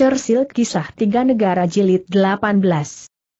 Churchill Kisah Tiga Negara Jilid 18.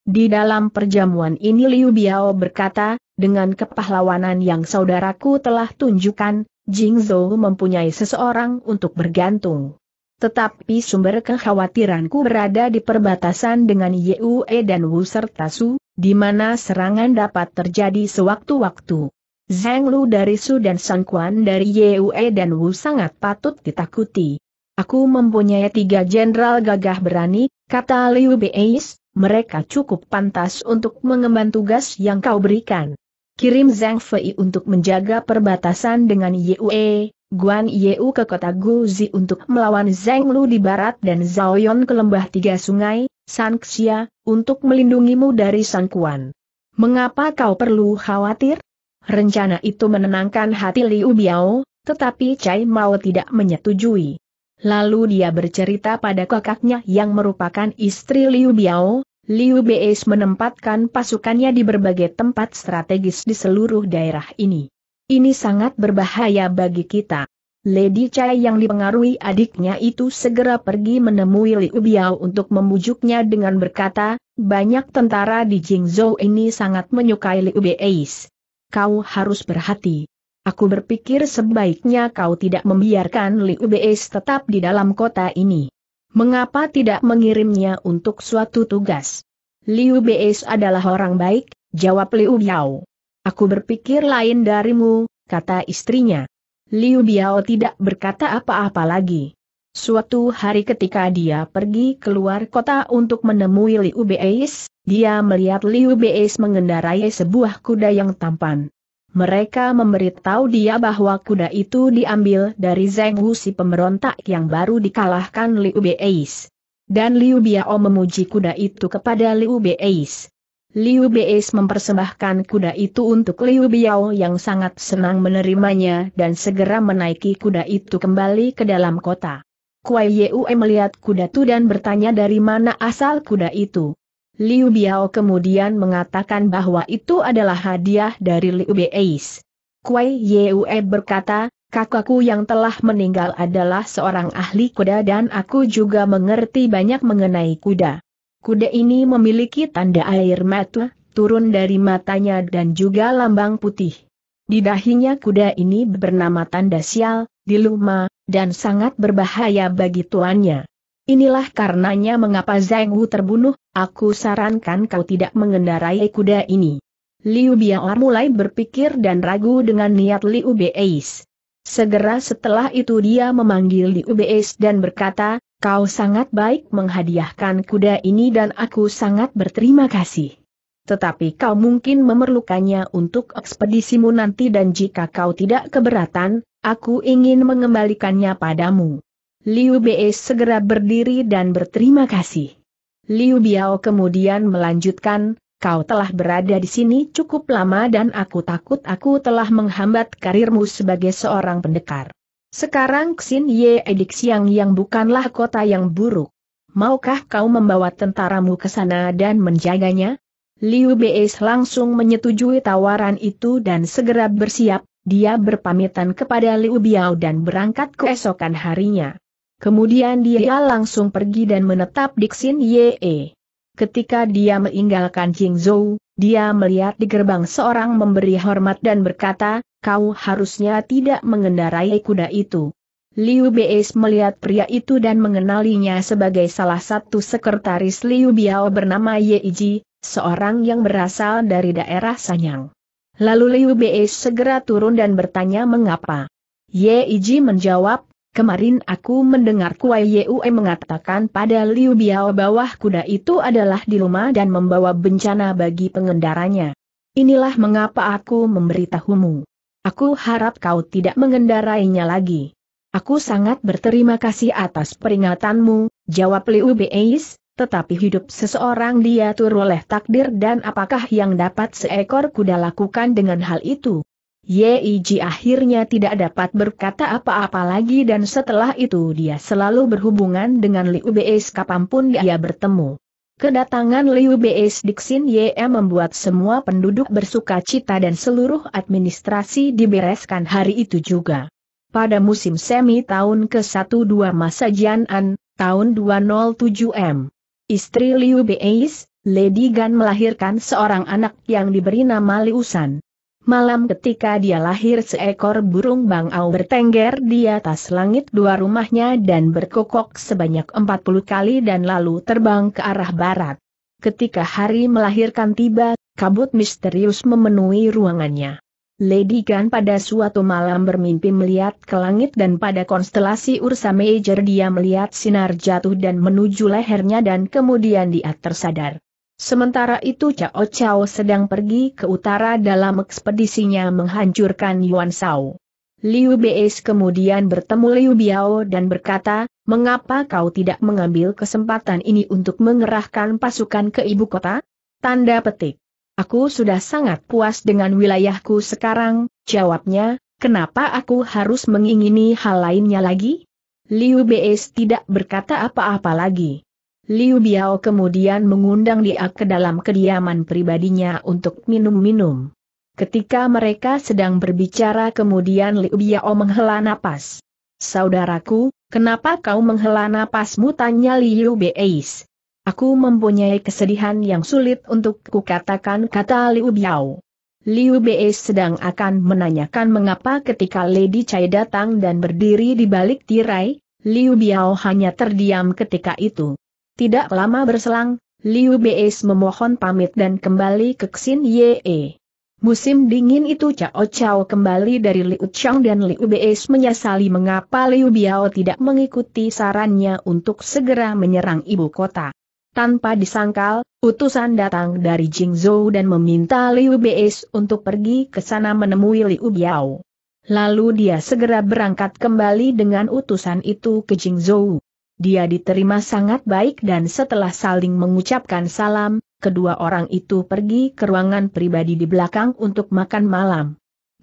Di dalam perjamuan ini Liu Biao berkata, dengan kepahlawanan yang saudaraku telah tunjukkan, Jing Zhou mempunyai seseorang untuk bergantung. Tetapi sumber kekhawatiranku berada di perbatasan dengan Yue dan Wu serta Su, di mana serangan dapat terjadi sewaktu-waktu. Zhang Lu dari Su dan Sun Quan dari Yue dan Wu sangat patut ditakuti. Aku mempunyai tiga jenderal gagah berani, kata Liu Beis, mereka cukup pantas untuk mengemban tugas yang kau berikan. Kirim Zhang Fei untuk menjaga perbatasan dengan Yue, Guan Yeu ke kota Guzi untuk melawan Zhang Lu di barat dan Zhao Yon ke lembah tiga sungai, Sanxia, untuk melindungimu dari sangkuan. Mengapa kau perlu khawatir? Rencana itu menenangkan hati Liu Biao, tetapi Cai Mao tidak menyetujui. Lalu dia bercerita pada kakaknya yang merupakan istri Liu Biao, Liu Beis menempatkan pasukannya di berbagai tempat strategis di seluruh daerah ini. Ini sangat berbahaya bagi kita. Lady Chai yang dipengaruhi adiknya itu segera pergi menemui Liu Biao untuk membujuknya dengan berkata, banyak tentara di Jingzhou ini sangat menyukai Liu Beis. Kau harus berhati Aku berpikir sebaiknya kau tidak membiarkan Liu Beis tetap di dalam kota ini. Mengapa tidak mengirimnya untuk suatu tugas? Liu Beis adalah orang baik, jawab Liu Biao. Aku berpikir lain darimu, kata istrinya. Liu Biao tidak berkata apa-apa lagi. Suatu hari ketika dia pergi keluar kota untuk menemui Liu Beis, dia melihat Liu Beis mengendarai sebuah kuda yang tampan. Mereka memberitahu dia bahwa kuda itu diambil dari Zeng Wu si pemberontak yang baru dikalahkan Liu Beis. Dan Liu Biao memuji kuda itu kepada Liu Beis. Liu Beis mempersembahkan kuda itu untuk Liu Biao yang sangat senang menerimanya dan segera menaiki kuda itu kembali ke dalam kota. Kuai Yue melihat kuda itu dan bertanya dari mana asal kuda itu. Liu Biao kemudian mengatakan bahwa itu adalah hadiah dari Liu Beis. Kuai Yue berkata, kakakku yang telah meninggal adalah seorang ahli kuda dan aku juga mengerti banyak mengenai kuda. Kuda ini memiliki tanda air mata, turun dari matanya dan juga lambang putih. Di dahinya kuda ini bernama tanda sial, di dan sangat berbahaya bagi tuannya. Inilah karenanya mengapa Zhang Wu terbunuh, aku sarankan kau tidak mengendarai kuda ini. Liu Biao mulai berpikir dan ragu dengan niat Liu Beis. Segera setelah itu dia memanggil Liu Beis dan berkata, kau sangat baik menghadiahkan kuda ini dan aku sangat berterima kasih. Tetapi kau mungkin memerlukannya untuk ekspedisimu nanti dan jika kau tidak keberatan, aku ingin mengembalikannya padamu. Liu Bei segera berdiri dan berterima kasih. Liu Biao kemudian melanjutkan, kau telah berada di sini cukup lama dan aku takut aku telah menghambat karirmu sebagai seorang pendekar. Sekarang Xin Ye Edik yang bukanlah kota yang buruk. Maukah kau membawa tentaramu ke sana dan menjaganya? Liu Bei langsung menyetujui tawaran itu dan segera bersiap, dia berpamitan kepada Liu Biao dan berangkat keesokan harinya. Kemudian dia langsung pergi dan menetap di Xin Ye. Ketika dia meninggalkan Jing Zhou, dia melihat di gerbang seorang memberi hormat dan berkata, kau harusnya tidak mengendarai kuda itu. Liu Beis melihat pria itu dan mengenalinya sebagai salah satu sekretaris Liu Biao bernama Ye Iji, seorang yang berasal dari daerah Sanyang. Lalu Liu Beis segera turun dan bertanya mengapa. Ye Iji menjawab, Kemarin aku mendengar Kuai Yue mengatakan pada Liu Biao bahwa kuda itu adalah di rumah dan membawa bencana bagi pengendaranya. Inilah mengapa aku memberitahumu. Aku harap kau tidak mengendarainya lagi. Aku sangat berterima kasih atas peringatanmu, jawab Liu Beis, tetapi hidup seseorang diatur oleh takdir dan apakah yang dapat seekor kuda lakukan dengan hal itu? Yeiji akhirnya tidak dapat berkata apa-apa lagi dan setelah itu dia selalu berhubungan dengan Liu Beis kapanpun dia bertemu. Kedatangan Liu Beis Diksin Ye membuat semua penduduk bersuka cita dan seluruh administrasi dibereskan hari itu juga. Pada musim semi tahun ke-12 masa Jianan, tahun 207M, istri Liu Beis, Lady Gan melahirkan seorang anak yang diberi nama Liu San. Malam ketika dia lahir seekor burung bangau bertengger di atas langit dua rumahnya dan berkokok sebanyak 40 kali dan lalu terbang ke arah barat. Ketika hari melahirkan tiba, kabut misterius memenuhi ruangannya. Lady Gan pada suatu malam bermimpi melihat ke langit dan pada konstelasi Ursa Major dia melihat sinar jatuh dan menuju lehernya dan kemudian dia tersadar. Sementara itu Cao Cao sedang pergi ke utara dalam ekspedisinya menghancurkan Yuan Shao. Liu Beis kemudian bertemu Liu Biao dan berkata, mengapa kau tidak mengambil kesempatan ini untuk mengerahkan pasukan ke ibu kota? Tanda petik. Aku sudah sangat puas dengan wilayahku sekarang, jawabnya, kenapa aku harus mengingini hal lainnya lagi? Liu Beis tidak berkata apa-apa lagi. Liu Biao kemudian mengundang dia ke dalam kediaman pribadinya untuk minum-minum. Ketika mereka sedang berbicara kemudian Liu Biao menghela napas. Saudaraku, kenapa kau menghela napasmu tanya Liu Beis. Aku mempunyai kesedihan yang sulit untuk kukatakan kata Liu Biao. Liu Bei sedang akan menanyakan mengapa ketika Lady Cai datang dan berdiri di balik tirai, Liu Biao hanya terdiam ketika itu. Tidak lama berselang, Liu Beis memohon pamit dan kembali ke Xin Ye. Musim dingin itu Cao Cao kembali dari Liu Chang dan Liu Beis menyesali mengapa Liu Biao tidak mengikuti sarannya untuk segera menyerang ibu kota. Tanpa disangkal, utusan datang dari Jingzhou dan meminta Liu Beis untuk pergi ke sana menemui Liu Biao. Lalu dia segera berangkat kembali dengan utusan itu ke Jingzhou. Dia diterima sangat baik dan setelah saling mengucapkan salam, kedua orang itu pergi ke ruangan pribadi di belakang untuk makan malam.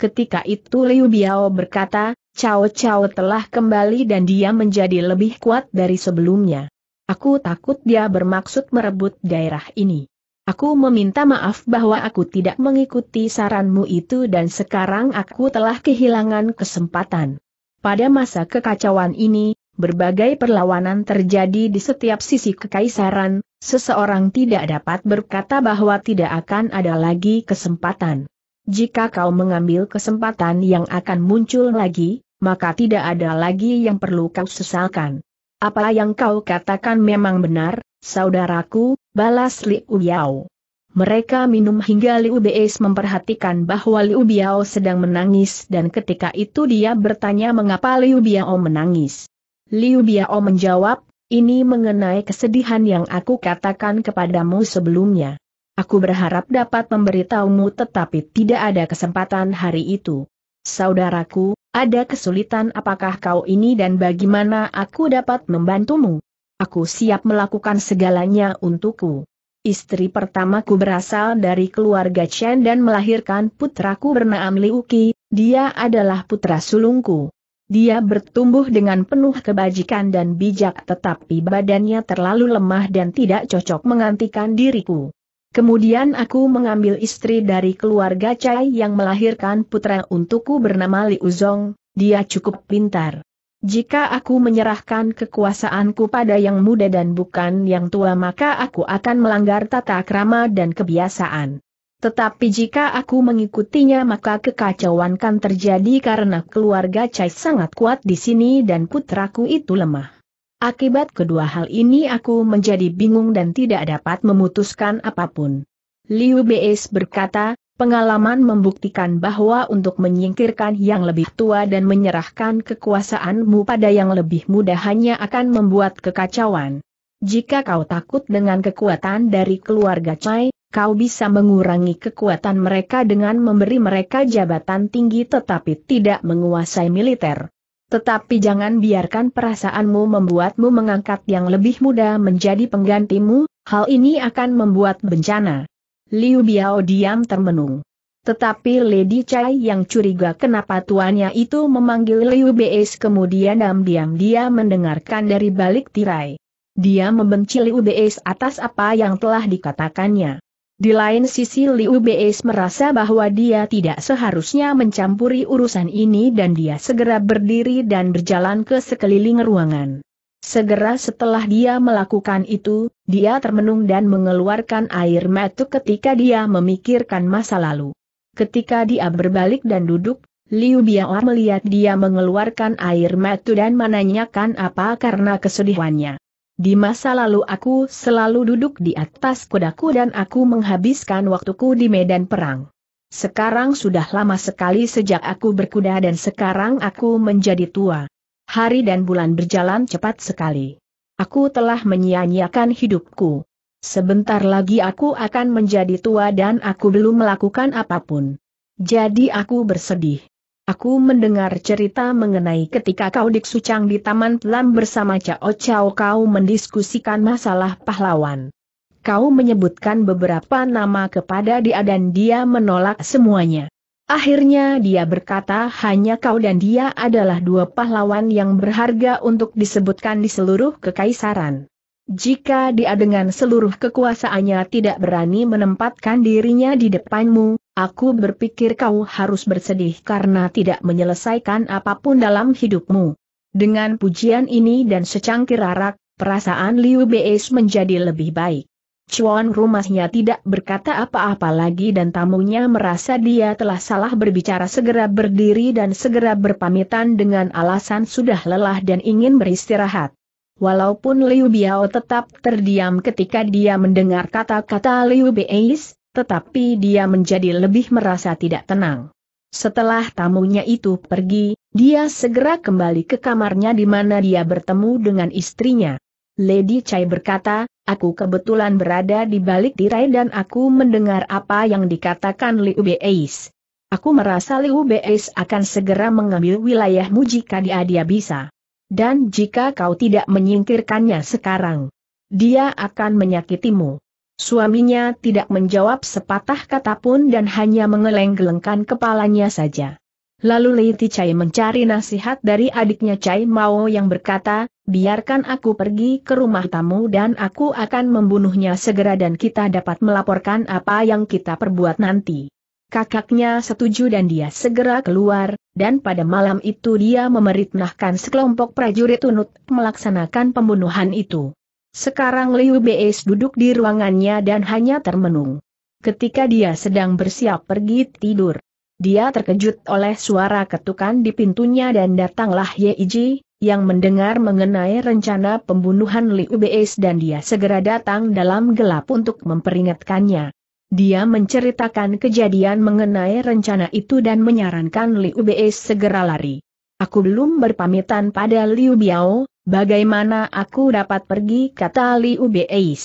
Ketika itu Liu Biao berkata, Cao Cao telah kembali dan dia menjadi lebih kuat dari sebelumnya. Aku takut dia bermaksud merebut daerah ini. Aku meminta maaf bahwa aku tidak mengikuti saranmu itu dan sekarang aku telah kehilangan kesempatan. Pada masa kekacauan ini, Berbagai perlawanan terjadi di setiap sisi kekaisaran, seseorang tidak dapat berkata bahwa tidak akan ada lagi kesempatan. Jika kau mengambil kesempatan yang akan muncul lagi, maka tidak ada lagi yang perlu kau sesalkan. Apa yang kau katakan memang benar, saudaraku, balas Liu Yao. Mereka minum hingga Liu Beis memperhatikan bahwa Liu Biao sedang menangis dan ketika itu dia bertanya mengapa Liu Biao menangis. Liu Biao menjawab, ini mengenai kesedihan yang aku katakan kepadamu sebelumnya. Aku berharap dapat memberitahumu tetapi tidak ada kesempatan hari itu. Saudaraku, ada kesulitan apakah kau ini dan bagaimana aku dapat membantumu? Aku siap melakukan segalanya untukku. Istri pertamaku berasal dari keluarga Chen dan melahirkan putraku bernama Liuki. dia adalah putra sulungku. Dia bertumbuh dengan penuh kebajikan dan bijak tetapi badannya terlalu lemah dan tidak cocok mengantikan diriku. Kemudian aku mengambil istri dari keluarga Cai yang melahirkan putra untukku bernama Li Uzong, dia cukup pintar. Jika aku menyerahkan kekuasaanku pada yang muda dan bukan yang tua maka aku akan melanggar tata krama dan kebiasaan. Tetapi jika aku mengikutinya maka kekacauan kan terjadi karena keluarga Cai sangat kuat di sini dan putraku itu lemah. Akibat kedua hal ini aku menjadi bingung dan tidak dapat memutuskan apapun. Liu Beis berkata, pengalaman membuktikan bahwa untuk menyingkirkan yang lebih tua dan menyerahkan kekuasaanmu pada yang lebih muda hanya akan membuat kekacauan. Jika kau takut dengan kekuatan dari keluarga Cai, kau bisa mengurangi kekuatan mereka dengan memberi mereka jabatan tinggi tetapi tidak menguasai militer. Tetapi jangan biarkan perasaanmu membuatmu mengangkat yang lebih muda menjadi penggantimu, hal ini akan membuat bencana. Liu Biao diam termenung. Tetapi Lady Chai yang curiga kenapa tuannya itu memanggil Liu Beis kemudian diam-diam dia mendengarkan dari balik tirai. Dia membenci Liu Beis atas apa yang telah dikatakannya. Di lain sisi Liu Beis merasa bahwa dia tidak seharusnya mencampuri urusan ini dan dia segera berdiri dan berjalan ke sekeliling ruangan. Segera setelah dia melakukan itu, dia termenung dan mengeluarkan air mata ketika dia memikirkan masa lalu. Ketika dia berbalik dan duduk, Liu Biao melihat dia mengeluarkan air mata dan menanyakan apa karena kesedihannya. Di masa lalu aku selalu duduk di atas kudaku dan aku menghabiskan waktuku di medan perang. Sekarang sudah lama sekali sejak aku berkuda dan sekarang aku menjadi tua. Hari dan bulan berjalan cepat sekali. Aku telah menyia-nyiakan hidupku. Sebentar lagi aku akan menjadi tua dan aku belum melakukan apapun. Jadi aku bersedih. Aku mendengar cerita mengenai ketika kau diksucang di Taman Pelam bersama Cao Cao kau mendiskusikan masalah pahlawan. Kau menyebutkan beberapa nama kepada dia dan dia menolak semuanya. Akhirnya dia berkata hanya kau dan dia adalah dua pahlawan yang berharga untuk disebutkan di seluruh kekaisaran. Jika dia dengan seluruh kekuasaannya tidak berani menempatkan dirinya di depanmu, aku berpikir kau harus bersedih karena tidak menyelesaikan apapun dalam hidupmu. Dengan pujian ini dan secangkir arak, perasaan Liu Beis menjadi lebih baik. Cuan rumahnya tidak berkata apa-apa lagi dan tamunya merasa dia telah salah berbicara segera berdiri dan segera berpamitan dengan alasan sudah lelah dan ingin beristirahat. Walaupun Liu Biao tetap terdiam ketika dia mendengar kata-kata Liu Beis, tetapi dia menjadi lebih merasa tidak tenang. Setelah tamunya itu pergi, dia segera kembali ke kamarnya di mana dia bertemu dengan istrinya. Lady Chai berkata, aku kebetulan berada di balik tirai dan aku mendengar apa yang dikatakan Liu Beis. Aku merasa Liu Beis akan segera mengambil wilayahmu jika dia dia bisa. Dan jika kau tidak menyingkirkannya sekarang, dia akan menyakitimu. Suaminya tidak menjawab sepatah kata pun dan hanya mengeleng-gelengkan kepalanya saja. Lalu Leiti Chai mencari nasihat dari adiknya Chai Mao yang berkata, biarkan aku pergi ke rumah tamu dan aku akan membunuhnya segera dan kita dapat melaporkan apa yang kita perbuat nanti. Kakaknya setuju dan dia segera keluar, dan pada malam itu dia memerintahkan sekelompok prajurit unut melaksanakan pembunuhan itu. Sekarang Liu Beis duduk di ruangannya dan hanya termenung. Ketika dia sedang bersiap pergi tidur, dia terkejut oleh suara ketukan di pintunya dan datanglah Ye Yeiji, yang mendengar mengenai rencana pembunuhan Liu Beis dan dia segera datang dalam gelap untuk memperingatkannya. Dia menceritakan kejadian mengenai rencana itu dan menyarankan Liu Bei segera lari. Aku belum berpamitan pada Liu Biao, bagaimana aku dapat pergi kata Liu Bei.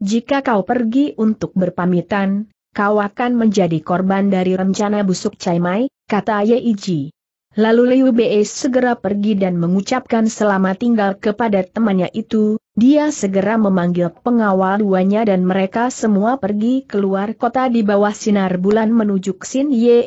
Jika kau pergi untuk berpamitan, kau akan menjadi korban dari rencana busuk Cai Mai, kata Yeiji. Lalu Liu Bei segera pergi dan mengucapkan selamat tinggal kepada temannya itu, dia segera memanggil pengawal duanya dan mereka semua pergi keluar kota di bawah sinar bulan menuju Xin Ye.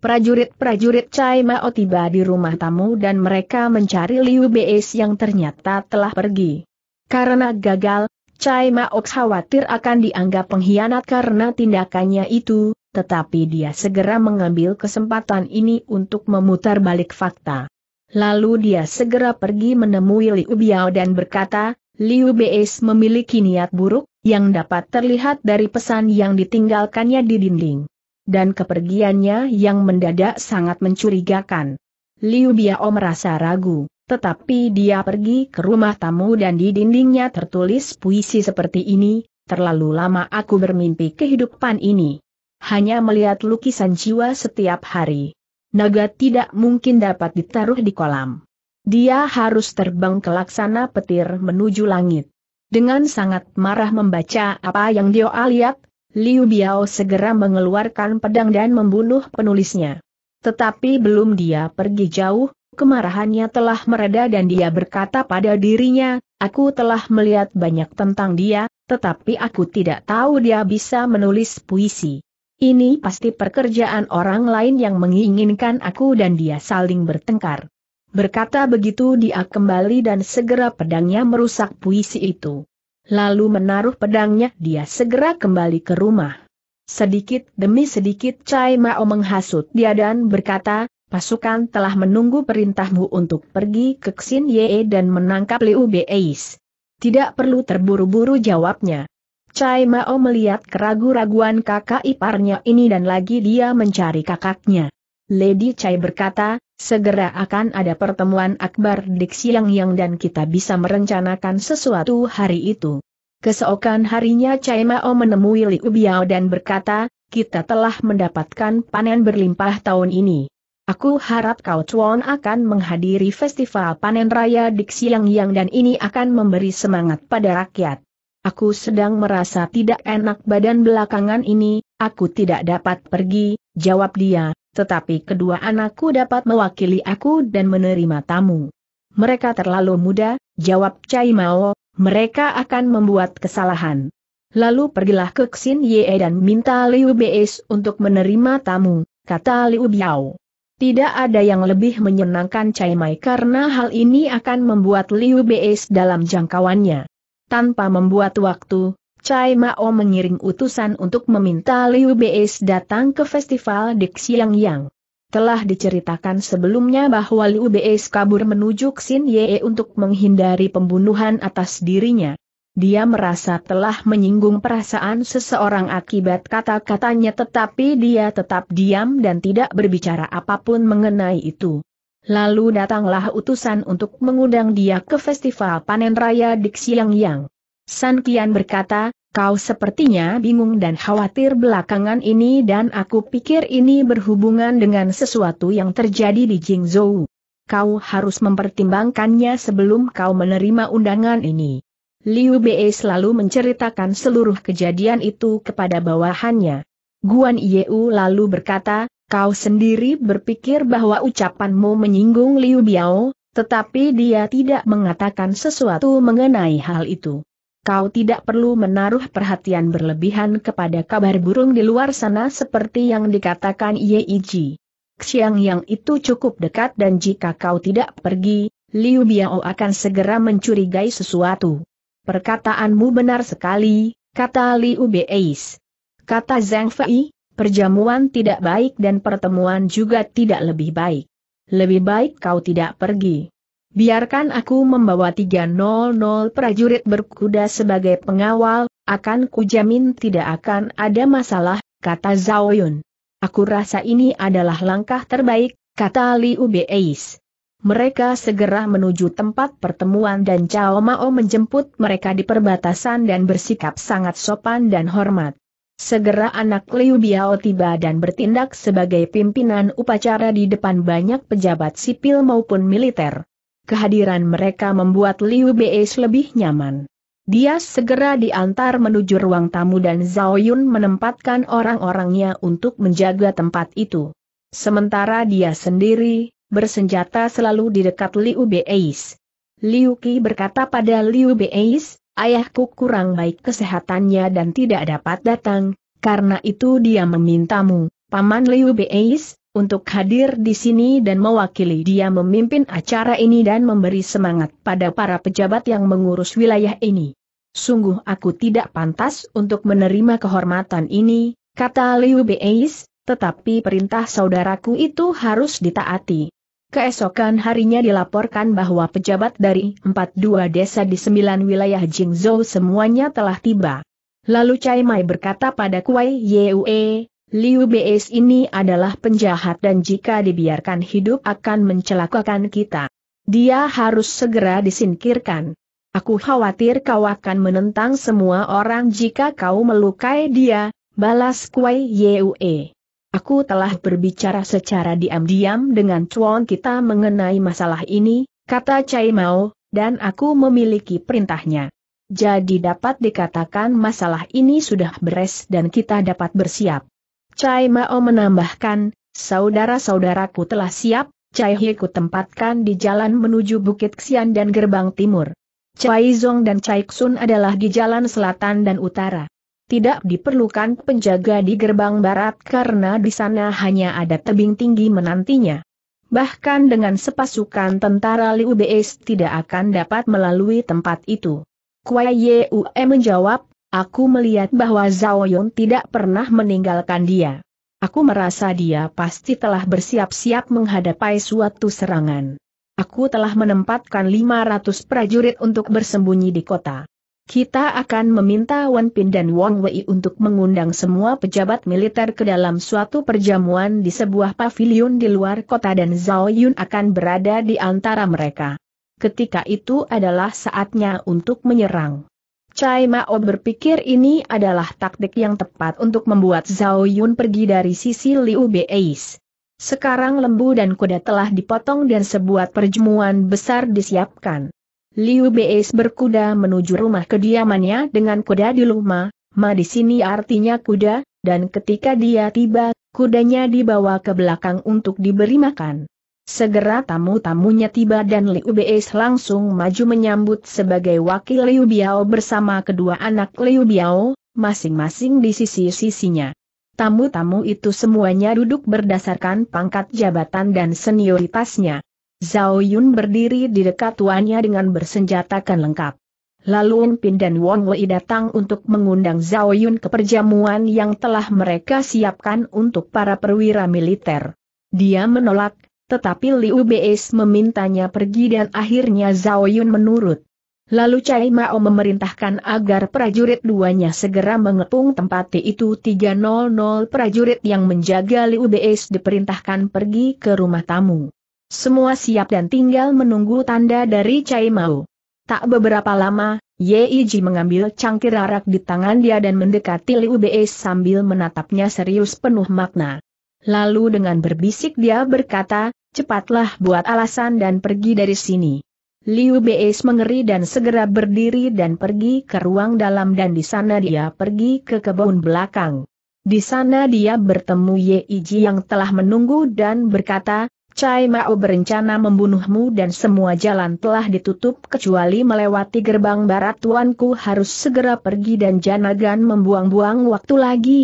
Prajurit-prajurit Chai Mao tiba di rumah tamu dan mereka mencari Liu Beis yang ternyata telah pergi. Karena gagal, Chai Mao khawatir akan dianggap pengkhianat karena tindakannya itu, tetapi dia segera mengambil kesempatan ini untuk memutar balik fakta. Lalu dia segera pergi menemui Liu Biao dan berkata, Liu Beis memiliki niat buruk, yang dapat terlihat dari pesan yang ditinggalkannya di dinding. Dan kepergiannya yang mendadak sangat mencurigakan. Liu Biao merasa ragu, tetapi dia pergi ke rumah tamu dan di dindingnya tertulis puisi seperti ini, terlalu lama aku bermimpi kehidupan ini. Hanya melihat lukisan jiwa setiap hari. Naga tidak mungkin dapat ditaruh di kolam. Dia harus terbang ke laksana petir menuju langit. Dengan sangat marah membaca apa yang dia lihat, Liu Biao segera mengeluarkan pedang dan membunuh penulisnya. Tetapi belum dia pergi jauh, kemarahannya telah mereda dan dia berkata pada dirinya, aku telah melihat banyak tentang dia, tetapi aku tidak tahu dia bisa menulis puisi. Ini pasti pekerjaan orang lain yang menginginkan aku dan dia saling bertengkar. Berkata begitu dia kembali dan segera pedangnya merusak puisi itu. Lalu menaruh pedangnya dia segera kembali ke rumah. Sedikit demi sedikit Cai Mao menghasut dia dan berkata, pasukan telah menunggu perintahmu untuk pergi ke Xin Ye dan menangkap Liu Beis. Tidak perlu terburu-buru jawabnya. Cai Mao melihat keragu-raguan kakak iparnya ini dan lagi dia mencari kakaknya. Lady Cai berkata, Segera akan ada pertemuan akbar dik siang-yang dan kita bisa merencanakan sesuatu hari itu. Keseokan harinya Chai Mao menemui Liu Biao dan berkata, kita telah mendapatkan panen berlimpah tahun ini. Aku harap kau Chuan akan menghadiri festival panen raya Dik Siang Yang dan ini akan memberi semangat pada rakyat. Aku sedang merasa tidak enak badan belakangan ini, aku tidak dapat pergi, jawab dia, tetapi kedua anakku dapat mewakili aku dan menerima tamu. Mereka terlalu muda, jawab Cai Mao, mereka akan membuat kesalahan. Lalu pergilah ke Xin Ye dan minta Liu Beis untuk menerima tamu, kata Liu Biao. Tidak ada yang lebih menyenangkan Cai Mai karena hal ini akan membuat Liu Beis dalam jangkauannya. Tanpa membuat waktu, Chai Mao mengiring utusan untuk meminta Liu Beis datang ke festival di Xiang Yang. Telah diceritakan sebelumnya bahwa Liu Beis kabur menuju Xin Ye untuk menghindari pembunuhan atas dirinya. Dia merasa telah menyinggung perasaan seseorang akibat kata-katanya tetapi dia tetap diam dan tidak berbicara apapun mengenai itu. Lalu datanglah utusan untuk mengundang dia ke festival panen raya di Xiangyang. San Kian berkata, kau sepertinya bingung dan khawatir belakangan ini dan aku pikir ini berhubungan dengan sesuatu yang terjadi di Jingzhou. Kau harus mempertimbangkannya sebelum kau menerima undangan ini. Liu Bei selalu menceritakan seluruh kejadian itu kepada bawahannya. Guan Yeu lalu berkata, kau sendiri berpikir bahwa ucapanmu menyinggung Liu Biao, tetapi dia tidak mengatakan sesuatu mengenai hal itu. Kau tidak perlu menaruh perhatian berlebihan kepada kabar burung di luar sana seperti yang dikatakan Yeiji. Xiang yang itu cukup dekat dan jika kau tidak pergi, Liu Biao akan segera mencurigai sesuatu. Perkataanmu benar sekali, kata Liu Beis. Kata Zhang Fei, perjamuan tidak baik dan pertemuan juga tidak lebih baik. Lebih baik kau tidak pergi biarkan aku membawa 300 prajurit berkuda sebagai pengawal, akan kujamin tidak akan ada masalah, kata Zhao Yun. Aku rasa ini adalah langkah terbaik, kata Liu Beis. Mereka segera menuju tempat pertemuan dan Cao Mao menjemput mereka di perbatasan dan bersikap sangat sopan dan hormat. Segera anak Liu Biao tiba dan bertindak sebagai pimpinan upacara di depan banyak pejabat sipil maupun militer. Kehadiran mereka membuat Liu Beis lebih nyaman. Dia segera diantar menuju ruang tamu dan Zhao Yun menempatkan orang-orangnya untuk menjaga tempat itu. Sementara dia sendiri, bersenjata selalu di dekat Liu Beis. Liu Qi berkata pada Liu Beis, ayahku kurang baik kesehatannya dan tidak dapat datang, karena itu dia memintamu, Paman Liu Beis, untuk hadir di sini dan mewakili dia memimpin acara ini dan memberi semangat pada para pejabat yang mengurus wilayah ini. Sungguh aku tidak pantas untuk menerima kehormatan ini, kata Liu Beis, tetapi perintah saudaraku itu harus ditaati. Keesokan harinya dilaporkan bahwa pejabat dari 42 desa di 9 wilayah Jingzhou semuanya telah tiba. Lalu Cai Mai berkata pada Kuai Yue, Liu Beis ini adalah penjahat dan jika dibiarkan hidup akan mencelakakan kita. Dia harus segera disingkirkan. Aku khawatir kau akan menentang semua orang jika kau melukai dia, balas Kuai Yue. Aku telah berbicara secara diam-diam dengan Chuan kita mengenai masalah ini, kata Cai Mao, dan aku memiliki perintahnya. Jadi dapat dikatakan masalah ini sudah beres dan kita dapat bersiap. Cai Mao menambahkan, saudara-saudaraku telah siap, Cai ku tempatkan di jalan menuju Bukit Xian dan Gerbang Timur. Cai Zong dan Cai Xun adalah di jalan selatan dan utara. Tidak diperlukan penjaga di gerbang barat karena di sana hanya ada tebing tinggi menantinya. Bahkan dengan sepasukan tentara Liu Bei tidak akan dapat melalui tempat itu. Kuai Yue menjawab, Aku melihat bahwa Zhao Yun tidak pernah meninggalkan dia. Aku merasa dia pasti telah bersiap-siap menghadapi suatu serangan. Aku telah menempatkan 500 prajurit untuk bersembunyi di kota. Kita akan meminta Wan Pin dan Wang Wei untuk mengundang semua pejabat militer ke dalam suatu perjamuan di sebuah pavilion di luar kota dan Zhao Yun akan berada di antara mereka. Ketika itu adalah saatnya untuk menyerang. Cai Mao berpikir ini adalah taktik yang tepat untuk membuat Zhao Yun pergi dari sisi Liu Beis. Sekarang lembu dan kuda telah dipotong dan sebuah perjemuan besar disiapkan. Liu Beis berkuda menuju rumah kediamannya dengan kuda di luma, ma di sini artinya kuda, dan ketika dia tiba, kudanya dibawa ke belakang untuk diberi makan. Segera tamu-tamunya tiba dan Liu Bei langsung maju menyambut sebagai wakil Liu Biao bersama kedua anak Liu Biao, masing-masing di sisi-sisinya. Tamu-tamu itu semuanya duduk berdasarkan pangkat jabatan dan senioritasnya. Zhao Yun berdiri di dekat tuannya dengan bersenjatakan lengkap. Lalu Pin dan Wang Wei datang untuk mengundang Zhao Yun ke perjamuan yang telah mereka siapkan untuk para perwira militer. Dia menolak, tetapi Liu Beis memintanya pergi dan akhirnya Zhao Yun menurut. Lalu Cai Mao memerintahkan agar prajurit duanya segera mengepung tempat itu 300 prajurit yang menjaga Liu Beis diperintahkan pergi ke rumah tamu. Semua siap dan tinggal menunggu tanda dari Cai Mao. Tak beberapa lama, Yeiji mengambil cangkir arak di tangan dia dan mendekati Liu Beis sambil menatapnya serius penuh makna. Lalu dengan berbisik dia berkata, cepatlah buat alasan dan pergi dari sini. Liu Beis mengeri dan segera berdiri dan pergi ke ruang dalam dan di sana dia pergi ke kebun belakang. Di sana dia bertemu Ye Iji yang telah menunggu dan berkata, Cai Mao berencana membunuhmu dan semua jalan telah ditutup kecuali melewati gerbang barat tuanku harus segera pergi dan Janagan membuang-buang waktu lagi.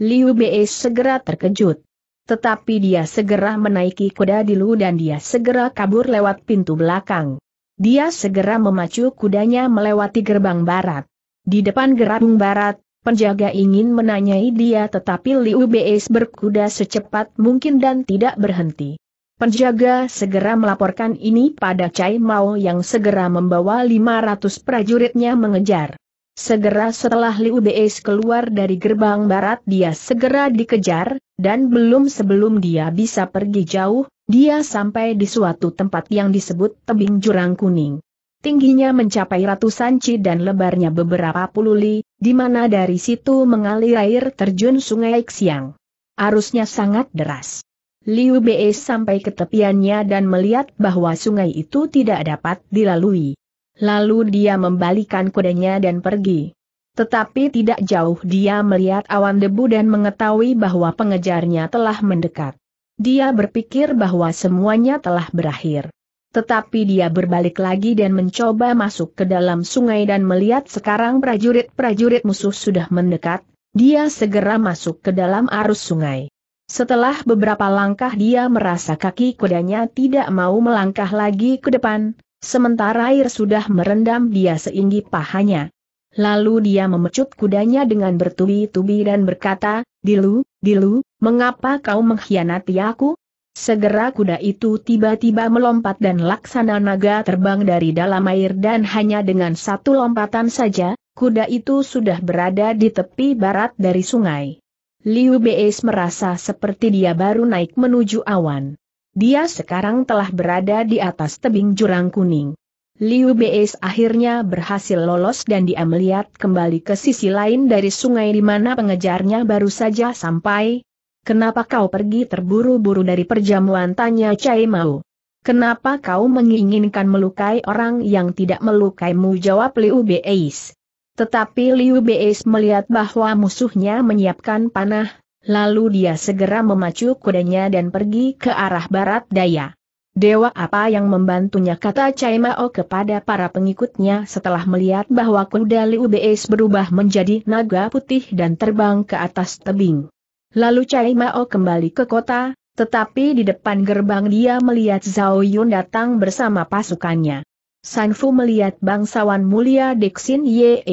Liu Beis segera terkejut. Tetapi dia segera menaiki kuda dilu dan dia segera kabur lewat pintu belakang. Dia segera memacu kudanya melewati gerbang barat. Di depan gerbang barat, penjaga ingin menanyai dia tetapi Liu Beis berkuda secepat mungkin dan tidak berhenti. Penjaga segera melaporkan ini pada Cai Mao yang segera membawa 500 prajuritnya mengejar. Segera setelah Liu Beis keluar dari gerbang barat dia segera dikejar, dan belum sebelum dia bisa pergi jauh, dia sampai di suatu tempat yang disebut tebing jurang kuning. Tingginya mencapai ratusan ci dan lebarnya beberapa puluh li, di mana dari situ mengalir air terjun sungai Xiang. Arusnya sangat deras. Liu Bei sampai ke tepiannya dan melihat bahwa sungai itu tidak dapat dilalui. Lalu dia membalikan kudanya dan pergi. Tetapi tidak jauh dia melihat awan debu dan mengetahui bahwa pengejarnya telah mendekat. Dia berpikir bahwa semuanya telah berakhir. Tetapi dia berbalik lagi dan mencoba masuk ke dalam sungai dan melihat sekarang prajurit-prajurit musuh sudah mendekat, dia segera masuk ke dalam arus sungai. Setelah beberapa langkah dia merasa kaki kudanya tidak mau melangkah lagi ke depan, Sementara air sudah merendam dia seinggi pahanya. Lalu dia memecut kudanya dengan bertubi-tubi dan berkata, Dilu, Dilu, mengapa kau mengkhianati aku? Segera kuda itu tiba-tiba melompat dan laksana naga terbang dari dalam air dan hanya dengan satu lompatan saja, kuda itu sudah berada di tepi barat dari sungai. Liu Beis merasa seperti dia baru naik menuju awan. Dia sekarang telah berada di atas tebing jurang kuning. Liu Beis akhirnya berhasil lolos dan dia melihat kembali ke sisi lain dari sungai di mana pengejarnya baru saja sampai. Kenapa kau pergi terburu-buru dari perjamuan tanya Cai Mao? Kenapa kau menginginkan melukai orang yang tidak melukaimu? Jawab Liu Beis. Tetapi Liu Beis melihat bahwa musuhnya menyiapkan panah, Lalu dia segera memacu kudanya dan pergi ke arah barat daya. Dewa apa yang membantunya kata Cai Mao kepada para pengikutnya setelah melihat bahwa kuda Liu Beis berubah menjadi naga putih dan terbang ke atas tebing. Lalu Cai Mao kembali ke kota, tetapi di depan gerbang dia melihat Zhao Yun datang bersama pasukannya. Sanfu melihat bangsawan mulia Dixin Ye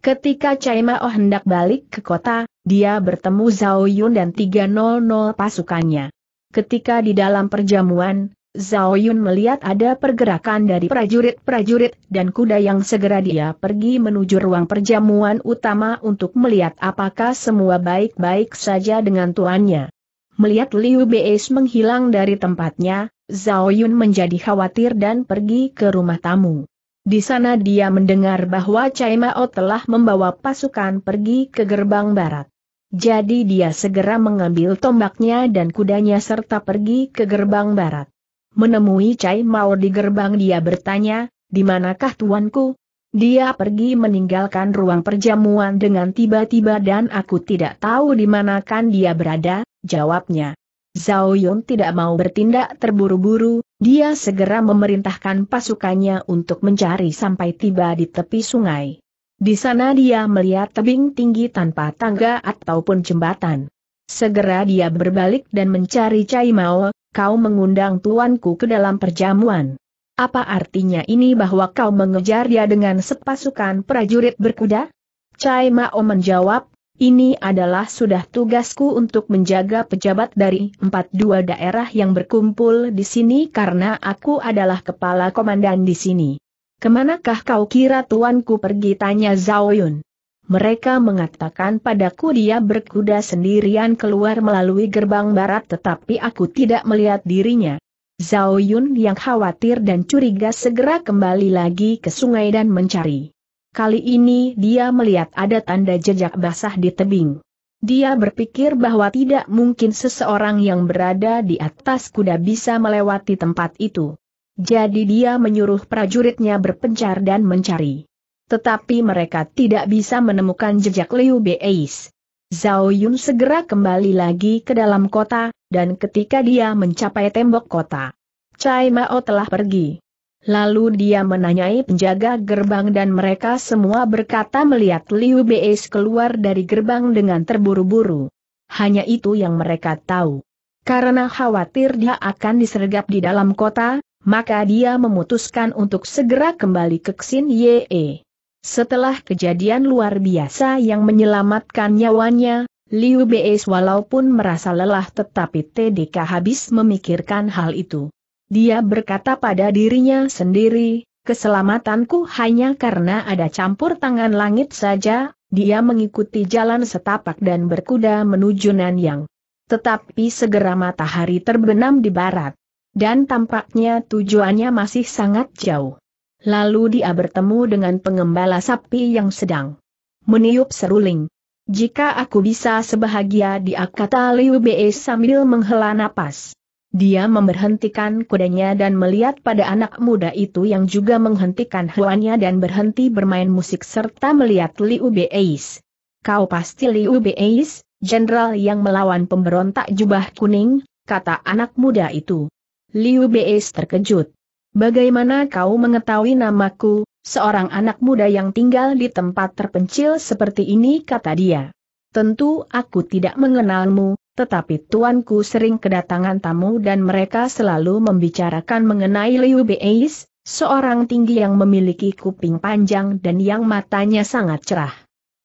Ketika Cai Mao oh hendak balik ke kota, dia bertemu Zhao Yun dan 300 pasukannya. Ketika di dalam perjamuan, Zhao Yun melihat ada pergerakan dari prajurit-prajurit dan kuda yang segera dia pergi menuju ruang perjamuan utama untuk melihat apakah semua baik-baik saja dengan tuannya. Melihat Liu Beis menghilang dari tempatnya, Zhao Yun menjadi khawatir dan pergi ke rumah tamu. Di sana dia mendengar bahwa Cai Mao telah membawa pasukan pergi ke gerbang barat. Jadi dia segera mengambil tombaknya dan kudanya serta pergi ke gerbang barat. Menemui Cai Mao di gerbang dia bertanya, di manakah tuanku? Dia pergi meninggalkan ruang perjamuan dengan tiba-tiba dan aku tidak tahu di manakan dia berada, jawabnya. Zhao Yun tidak mau bertindak terburu-buru, dia segera memerintahkan pasukannya untuk mencari sampai tiba di tepi sungai. Di sana dia melihat tebing tinggi tanpa tangga ataupun jembatan. Segera dia berbalik dan mencari Cai Mao, kau mengundang tuanku ke dalam perjamuan. Apa artinya ini bahwa kau mengejar dia dengan sepasukan prajurit berkuda? Cai Mao menjawab, ini adalah sudah tugasku untuk menjaga pejabat dari empat dua daerah yang berkumpul di sini karena aku adalah kepala komandan di sini. Kemanakah kau kira tuanku pergi tanya Zhao Yun? Mereka mengatakan padaku dia berkuda sendirian keluar melalui gerbang barat tetapi aku tidak melihat dirinya. Zhao Yun yang khawatir dan curiga segera kembali lagi ke sungai dan mencari. Kali ini dia melihat ada tanda jejak basah di tebing. Dia berpikir bahwa tidak mungkin seseorang yang berada di atas kuda bisa melewati tempat itu. Jadi dia menyuruh prajuritnya berpencar dan mencari. Tetapi mereka tidak bisa menemukan jejak Liu Beis. Zhao Yun segera kembali lagi ke dalam kota, dan ketika dia mencapai tembok kota, Cai Mao telah pergi. Lalu dia menanyai penjaga gerbang dan mereka semua berkata melihat Liu Beis keluar dari gerbang dengan terburu-buru. Hanya itu yang mereka tahu. Karena khawatir dia akan disergap di dalam kota, maka dia memutuskan untuk segera kembali ke Xin Ye. Setelah kejadian luar biasa yang menyelamatkan nyawanya, Liu Beis walaupun merasa lelah tetapi TDK habis memikirkan hal itu. Dia berkata pada dirinya sendiri, keselamatanku hanya karena ada campur tangan langit saja, dia mengikuti jalan setapak dan berkuda menuju Nanyang. Tetapi segera matahari terbenam di barat. Dan tampaknya tujuannya masih sangat jauh. Lalu dia bertemu dengan pengembala sapi yang sedang meniup seruling. Jika aku bisa sebahagia dia kata Liu Bei sambil menghela napas. Dia memberhentikan kudanya dan melihat pada anak muda itu yang juga menghentikan hewannya dan berhenti bermain musik serta melihat Liu Beis. Kau pasti Liu Beis, jenderal yang melawan pemberontak jubah kuning, kata anak muda itu. Liu Beis terkejut. Bagaimana kau mengetahui namaku, seorang anak muda yang tinggal di tempat terpencil seperti ini kata dia. Tentu aku tidak mengenalmu, tetapi tuanku sering kedatangan tamu dan mereka selalu membicarakan mengenai Liu Beis, seorang tinggi yang memiliki kuping panjang dan yang matanya sangat cerah.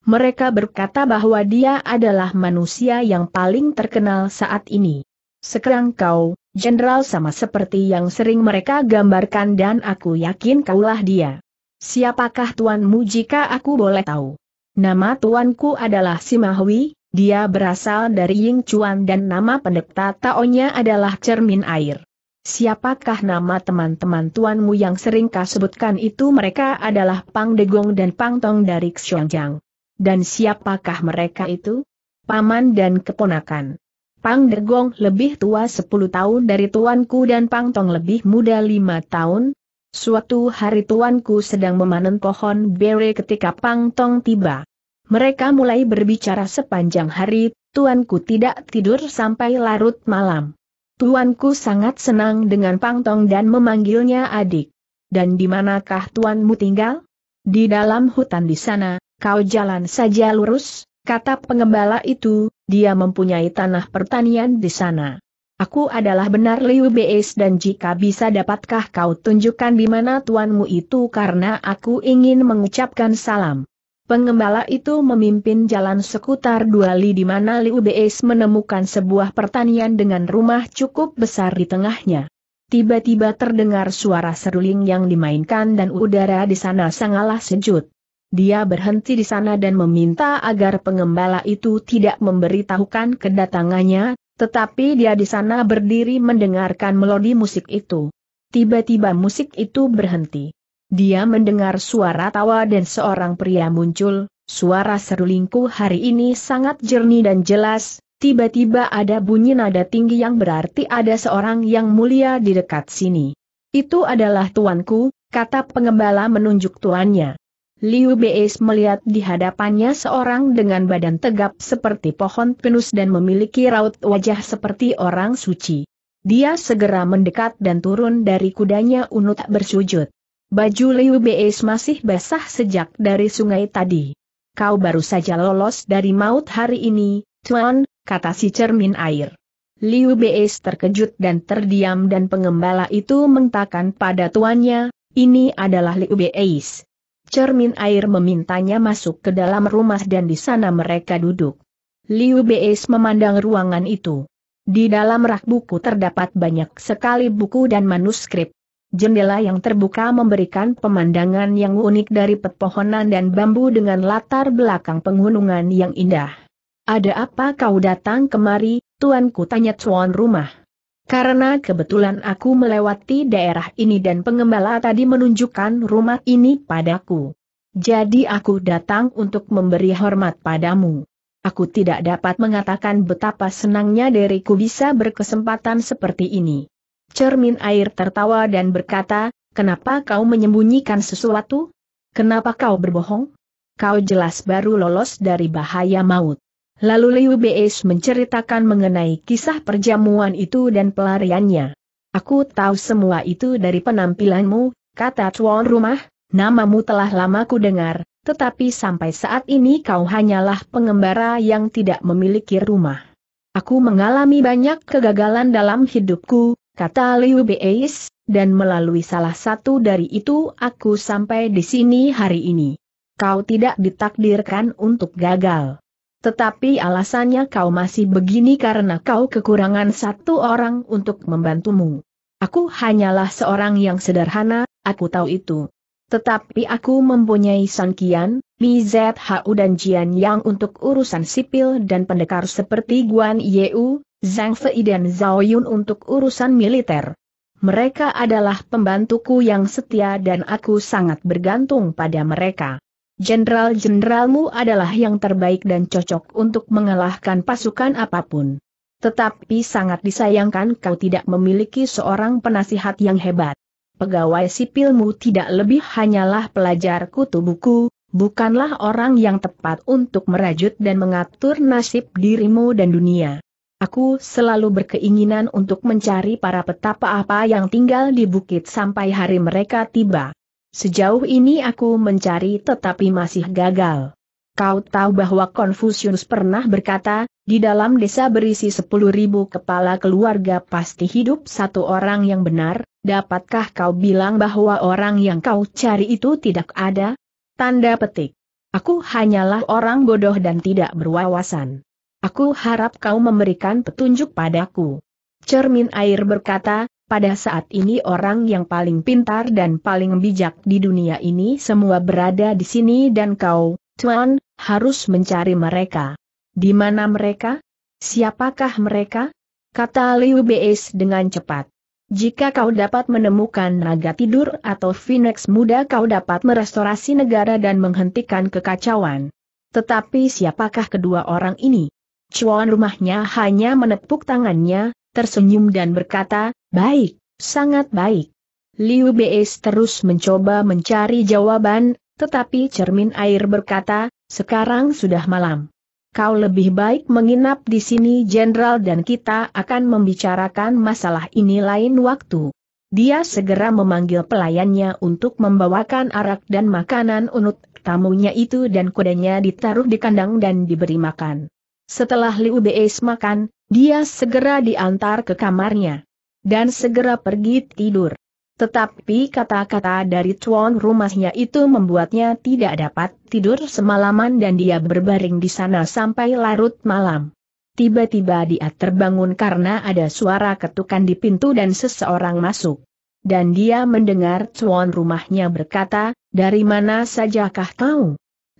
Mereka berkata bahwa dia adalah manusia yang paling terkenal saat ini. Sekarang kau, jenderal sama seperti yang sering mereka gambarkan dan aku yakin kaulah dia. Siapakah tuanmu jika aku boleh tahu? Nama tuanku adalah Simahwi, dia berasal dari Ying Chuan dan nama pendeta Taonya adalah Cermin Air. Siapakah nama teman-teman tuanmu yang sering kau sebutkan itu mereka adalah Pang Degong dan Pang Tong dari Xiongjiang. Dan siapakah mereka itu? Paman dan keponakan. Pang Degong lebih tua 10 tahun dari tuanku dan Pang Tong lebih muda 5 tahun. Suatu hari tuanku sedang memanen pohon bere ketika Pang Tong tiba. Mereka mulai berbicara sepanjang hari, tuanku tidak tidur sampai larut malam. Tuanku sangat senang dengan Pangtong dan memanggilnya adik. Dan di manakah tuanmu tinggal? Di dalam hutan di sana, kau jalan saja lurus, kata pengembala itu, dia mempunyai tanah pertanian di sana. Aku adalah benar Liu Beis dan jika bisa dapatkah kau tunjukkan di mana tuanmu itu karena aku ingin mengucapkan salam. Pengembala itu memimpin jalan sekitar dua li di mana Liu Beis menemukan sebuah pertanian dengan rumah cukup besar di tengahnya. Tiba-tiba terdengar suara seruling yang dimainkan dan udara di sana sangatlah sejuk. Dia berhenti di sana dan meminta agar pengembala itu tidak memberitahukan kedatangannya, tetapi dia di sana berdiri mendengarkan melodi musik itu. Tiba-tiba musik itu berhenti. Dia mendengar suara tawa dan seorang pria muncul, suara serulingku hari ini sangat jernih dan jelas, tiba-tiba ada bunyi nada tinggi yang berarti ada seorang yang mulia di dekat sini. Itu adalah tuanku, kata pengembala menunjuk tuannya. Liu Beis melihat di hadapannya seorang dengan badan tegap seperti pohon pinus dan memiliki raut wajah seperti orang suci. Dia segera mendekat dan turun dari kudanya unut bersujud. Baju Liu Beis masih basah sejak dari sungai tadi. Kau baru saja lolos dari maut hari ini, Tuan, kata si cermin air. Liu Beis terkejut dan terdiam dan pengembala itu mengatakan pada tuannya, ini adalah Liu Beis. Cermin air memintanya masuk ke dalam rumah dan di sana mereka duduk. Liu Beis memandang ruangan itu. Di dalam rak buku terdapat banyak sekali buku dan manuskrip, Jendela yang terbuka memberikan pemandangan yang unik dari pepohonan dan bambu dengan latar belakang pegunungan yang indah. Ada apa kau datang kemari, tuanku tanya tuan rumah. Karena kebetulan aku melewati daerah ini dan pengembala tadi menunjukkan rumah ini padaku. Jadi aku datang untuk memberi hormat padamu. Aku tidak dapat mengatakan betapa senangnya diriku bisa berkesempatan seperti ini. Cermin air tertawa dan berkata, kenapa kau menyembunyikan sesuatu? Kenapa kau berbohong? Kau jelas baru lolos dari bahaya maut. Lalu Liu Beis menceritakan mengenai kisah perjamuan itu dan pelariannya. Aku tahu semua itu dari penampilanmu, kata tuan rumah, namamu telah lama ku dengar, tetapi sampai saat ini kau hanyalah pengembara yang tidak memiliki rumah. Aku mengalami banyak kegagalan dalam hidupku, kata Liu Beis, dan melalui salah satu dari itu aku sampai di sini hari ini. Kau tidak ditakdirkan untuk gagal. Tetapi alasannya kau masih begini karena kau kekurangan satu orang untuk membantumu. Aku hanyalah seorang yang sederhana, aku tahu itu. Tetapi aku mempunyai sangkian, Mi Zhu dan Jian Yang untuk urusan sipil dan pendekar seperti Guan Yeu, Zhang Fei dan Zhao Yun untuk urusan militer. Mereka adalah pembantuku yang setia dan aku sangat bergantung pada mereka. Jenderal-jenderalmu adalah yang terbaik dan cocok untuk mengalahkan pasukan apapun. Tetapi sangat disayangkan kau tidak memiliki seorang penasihat yang hebat. Pegawai sipilmu tidak lebih hanyalah pelajar kutu buku, bukanlah orang yang tepat untuk merajut dan mengatur nasib dirimu dan dunia. Aku selalu berkeinginan untuk mencari para petapa apa yang tinggal di bukit sampai hari mereka tiba. Sejauh ini aku mencari tetapi masih gagal. Kau tahu bahwa Confucius pernah berkata, di dalam desa berisi sepuluh kepala keluarga pasti hidup satu orang yang benar, dapatkah kau bilang bahwa orang yang kau cari itu tidak ada? Tanda petik. Aku hanyalah orang bodoh dan tidak berwawasan. Aku harap kau memberikan petunjuk padaku. Cermin air berkata, pada saat ini orang yang paling pintar dan paling bijak di dunia ini semua berada di sini dan kau, Tuan, harus mencari mereka. Di mana mereka? Siapakah mereka? Kata Liu Beis dengan cepat. Jika kau dapat menemukan naga tidur atau Phoenix muda kau dapat merestorasi negara dan menghentikan kekacauan. Tetapi siapakah kedua orang ini? Cuan rumahnya hanya menepuk tangannya, tersenyum dan berkata, baik, sangat baik. Liu Beis terus mencoba mencari jawaban, tetapi cermin air berkata, sekarang sudah malam. Kau lebih baik menginap di sini jenderal dan kita akan membicarakan masalah ini lain waktu. Dia segera memanggil pelayannya untuk membawakan arak dan makanan unut tamunya itu dan kudanya ditaruh di kandang dan diberi makan. Setelah Liu Beis makan, dia segera diantar ke kamarnya. Dan segera pergi tidur. Tetapi kata-kata dari tuan rumahnya itu membuatnya tidak dapat tidur semalaman dan dia berbaring di sana sampai larut malam. Tiba-tiba dia terbangun karena ada suara ketukan di pintu dan seseorang masuk. Dan dia mendengar tuan rumahnya berkata, dari mana sajakah kau?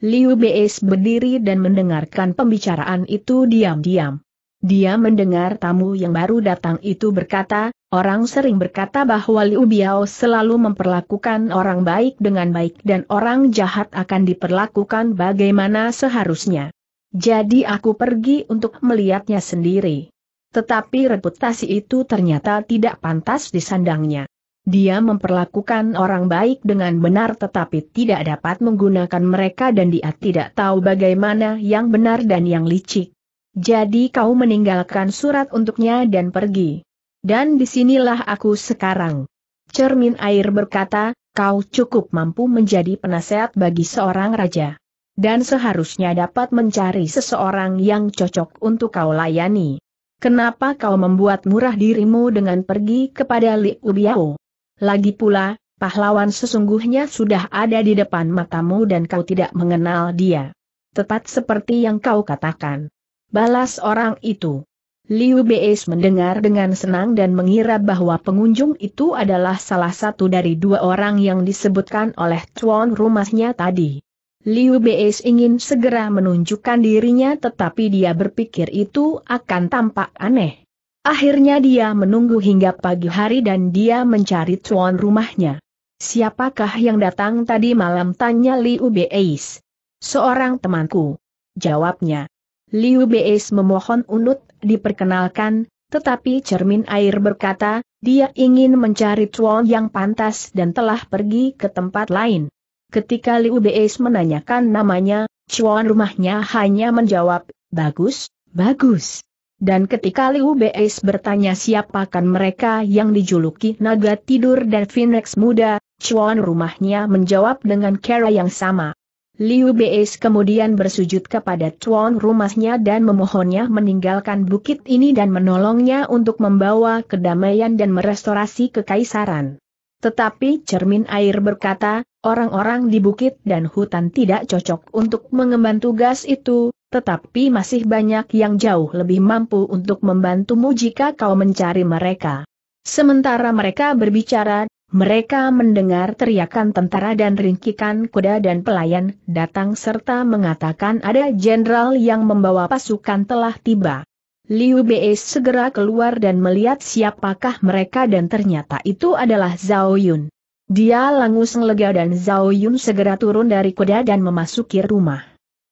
Liu Beis berdiri dan mendengarkan pembicaraan itu diam-diam. Dia mendengar tamu yang baru datang itu berkata, orang sering berkata bahwa Liu Biao selalu memperlakukan orang baik dengan baik dan orang jahat akan diperlakukan bagaimana seharusnya. Jadi aku pergi untuk melihatnya sendiri. Tetapi reputasi itu ternyata tidak pantas disandangnya. Dia memperlakukan orang baik dengan benar tetapi tidak dapat menggunakan mereka dan dia tidak tahu bagaimana yang benar dan yang licik. Jadi kau meninggalkan surat untuknya dan pergi. Dan disinilah aku sekarang. Cermin air berkata, kau cukup mampu menjadi penasehat bagi seorang raja. Dan seharusnya dapat mencari seseorang yang cocok untuk kau layani. Kenapa kau membuat murah dirimu dengan pergi kepada Li Ubiao? Lagi pula, pahlawan sesungguhnya sudah ada di depan matamu dan kau tidak mengenal dia. Tepat seperti yang kau katakan. Balas orang itu. Liu Beis mendengar dengan senang dan mengira bahwa pengunjung itu adalah salah satu dari dua orang yang disebutkan oleh tuan rumahnya tadi. Liu Beis ingin segera menunjukkan dirinya tetapi dia berpikir itu akan tampak aneh. Akhirnya dia menunggu hingga pagi hari dan dia mencari tuan rumahnya. Siapakah yang datang tadi malam tanya Liu Beis? Seorang temanku. Jawabnya. Liu Beis memohon unut diperkenalkan, tetapi cermin air berkata, dia ingin mencari tuan yang pantas dan telah pergi ke tempat lain. Ketika Liu Beis menanyakan namanya, cuan rumahnya hanya menjawab, bagus, bagus. Dan ketika Liu Beis bertanya siapakan mereka yang dijuluki naga tidur dan Phoenix muda, Chuan rumahnya menjawab dengan cara yang sama. Liu Beis kemudian bersujud kepada Chuan rumahnya dan memohonnya meninggalkan bukit ini dan menolongnya untuk membawa kedamaian dan merestorasi kekaisaran. Tetapi cermin air berkata, orang-orang di bukit dan hutan tidak cocok untuk mengemban tugas itu, tetapi masih banyak yang jauh lebih mampu untuk membantumu jika kau mencari mereka. Sementara mereka berbicara, mereka mendengar teriakan tentara dan ringkikan kuda dan pelayan datang serta mengatakan ada jenderal yang membawa pasukan telah tiba. Liu Bei segera keluar dan melihat siapakah mereka dan ternyata itu adalah Zhao Yun. Dia langsung lega dan Zhao Yun segera turun dari kuda dan memasuki rumah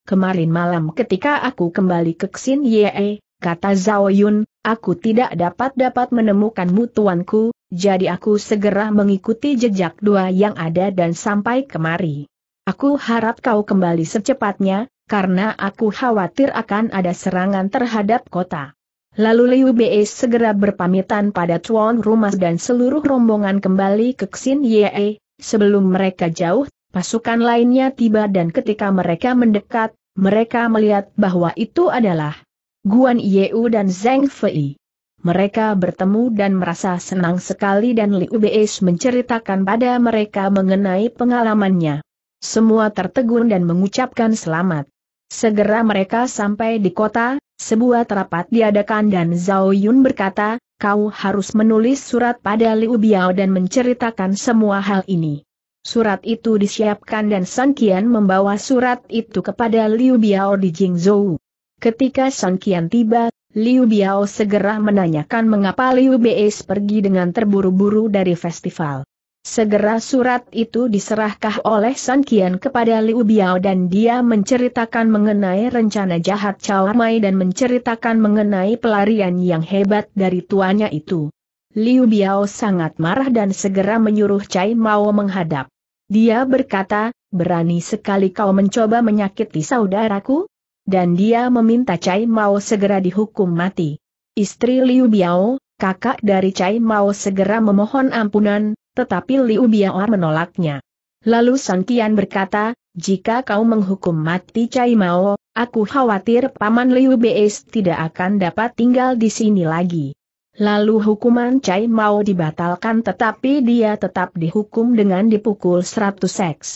kemarin malam ketika aku kembali ke Xin Ye, kata Zhao Yun, aku tidak dapat-dapat menemukanmu tuanku, jadi aku segera mengikuti jejak dua yang ada dan sampai kemari. Aku harap kau kembali secepatnya, karena aku khawatir akan ada serangan terhadap kota. Lalu Liu Bei segera berpamitan pada tuan rumah dan seluruh rombongan kembali ke Xin Ye, sebelum mereka jauh Pasukan lainnya tiba dan ketika mereka mendekat, mereka melihat bahwa itu adalah Guan Yeu dan Zhang Fei. Mereka bertemu dan merasa senang sekali dan Liu Beis menceritakan pada mereka mengenai pengalamannya. Semua tertegun dan mengucapkan selamat. Segera mereka sampai di kota, sebuah terapat diadakan dan Zhao Yun berkata, kau harus menulis surat pada Liu Biao dan menceritakan semua hal ini. Surat itu disiapkan dan Sun Kian membawa surat itu kepada Liu Biao di Jingzhou. Ketika Sun Kian tiba, Liu Biao segera menanyakan mengapa Liu Beis pergi dengan terburu-buru dari festival. Segera surat itu diserahkan oleh Sun Kian kepada Liu Biao dan dia menceritakan mengenai rencana jahat Chao Mai dan menceritakan mengenai pelarian yang hebat dari tuannya itu. Liu Biao sangat marah dan segera menyuruh Cai Mao menghadap. Dia berkata, berani sekali kau mencoba menyakiti saudaraku? Dan dia meminta Cai Mao segera dihukum mati. Istri Liu Biao, kakak dari Cai Mao segera memohon ampunan, tetapi Liu Biao menolaknya. Lalu Sang Qian berkata, jika kau menghukum mati Cai Mao, aku khawatir Paman Liu Bei tidak akan dapat tinggal di sini lagi. Lalu hukuman Cai Mao dibatalkan tetapi dia tetap dihukum dengan dipukul seratus seks.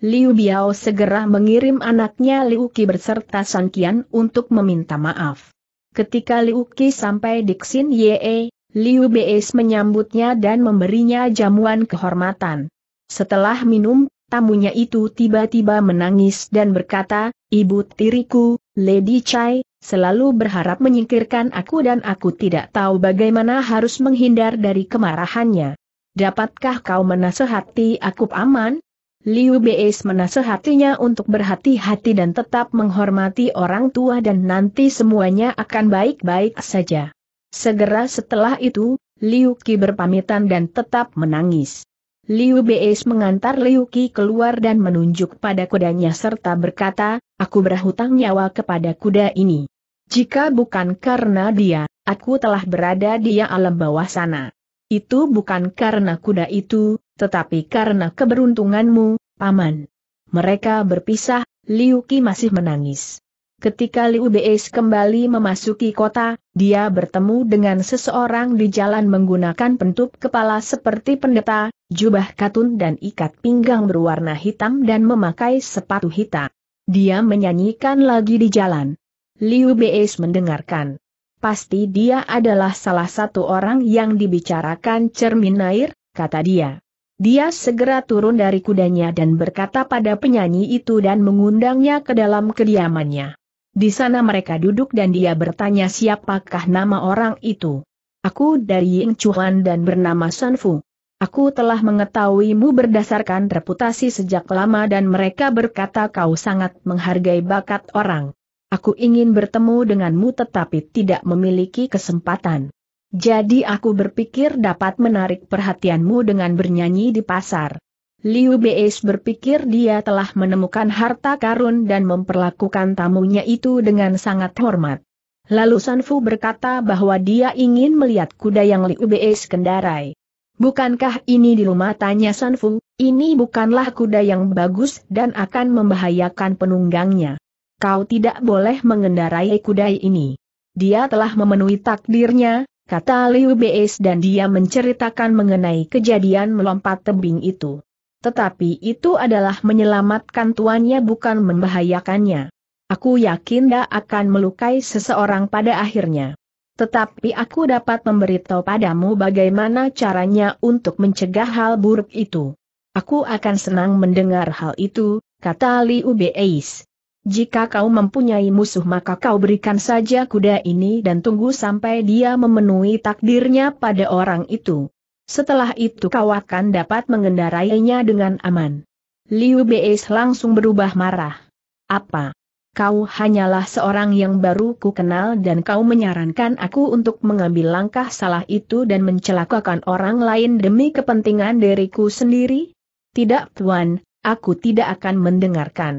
Liu Biao segera mengirim anaknya Liu Qi berserta San Qian untuk meminta maaf. Ketika Liu Qi sampai di Xin Ye, Liu Beis menyambutnya dan memberinya jamuan kehormatan. Setelah minum, tamunya itu tiba-tiba menangis dan berkata, Ibu tiriku, Lady Chai, Selalu berharap menyingkirkan aku dan aku tidak tahu bagaimana harus menghindar dari kemarahannya. Dapatkah kau menasehati aku aman? Liu Beis menasehatinya untuk berhati-hati dan tetap menghormati orang tua dan nanti semuanya akan baik-baik saja. Segera setelah itu, Liu Qi berpamitan dan tetap menangis. Liu Beis mengantar Liu Qi keluar dan menunjuk pada kudanya serta berkata, aku berhutang nyawa kepada kuda ini. Jika bukan karena dia, aku telah berada di alam bawah sana. Itu bukan karena kuda itu, tetapi karena keberuntunganmu, paman. Mereka berpisah, Liu Qi masih menangis. Ketika Liu Beis kembali memasuki kota, dia bertemu dengan seseorang di jalan menggunakan penutup kepala seperti pendeta, jubah katun dan ikat pinggang berwarna hitam dan memakai sepatu hitam. Dia menyanyikan lagi di jalan. Liu Beis mendengarkan. Pasti dia adalah salah satu orang yang dibicarakan cermin air, kata dia. Dia segera turun dari kudanya dan berkata pada penyanyi itu dan mengundangnya ke dalam kediamannya. Di sana mereka duduk dan dia bertanya siapakah nama orang itu. Aku dari Ying Chuan dan bernama San Fu. Aku telah mengetahuimu berdasarkan reputasi sejak lama dan mereka berkata kau sangat menghargai bakat orang. Aku ingin bertemu denganmu tetapi tidak memiliki kesempatan. Jadi aku berpikir dapat menarik perhatianmu dengan bernyanyi di pasar. Liu Beis berpikir dia telah menemukan harta karun dan memperlakukan tamunya itu dengan sangat hormat. Lalu San Fu berkata bahwa dia ingin melihat kuda yang Liu Beis kendarai. Bukankah ini di rumah tanya San Fu. ini bukanlah kuda yang bagus dan akan membahayakan penunggangnya. Kau tidak boleh mengendarai kuda ini. Dia telah memenuhi takdirnya, kata Liu Beis dan dia menceritakan mengenai kejadian melompat tebing itu. Tetapi itu adalah menyelamatkan tuannya bukan membahayakannya. Aku yakin dia akan melukai seseorang pada akhirnya. Tetapi aku dapat memberitahu padamu bagaimana caranya untuk mencegah hal buruk itu. Aku akan senang mendengar hal itu, kata Li Ubeis. Jika kau mempunyai musuh maka kau berikan saja kuda ini dan tunggu sampai dia memenuhi takdirnya pada orang itu. Setelah itu kau akan dapat mengendarainya dengan aman. Liu Beis langsung berubah marah. Apa? Kau hanyalah seorang yang baru ku kenal dan kau menyarankan aku untuk mengambil langkah salah itu dan mencelakakan orang lain demi kepentingan diriku sendiri? Tidak tuan, aku tidak akan mendengarkan.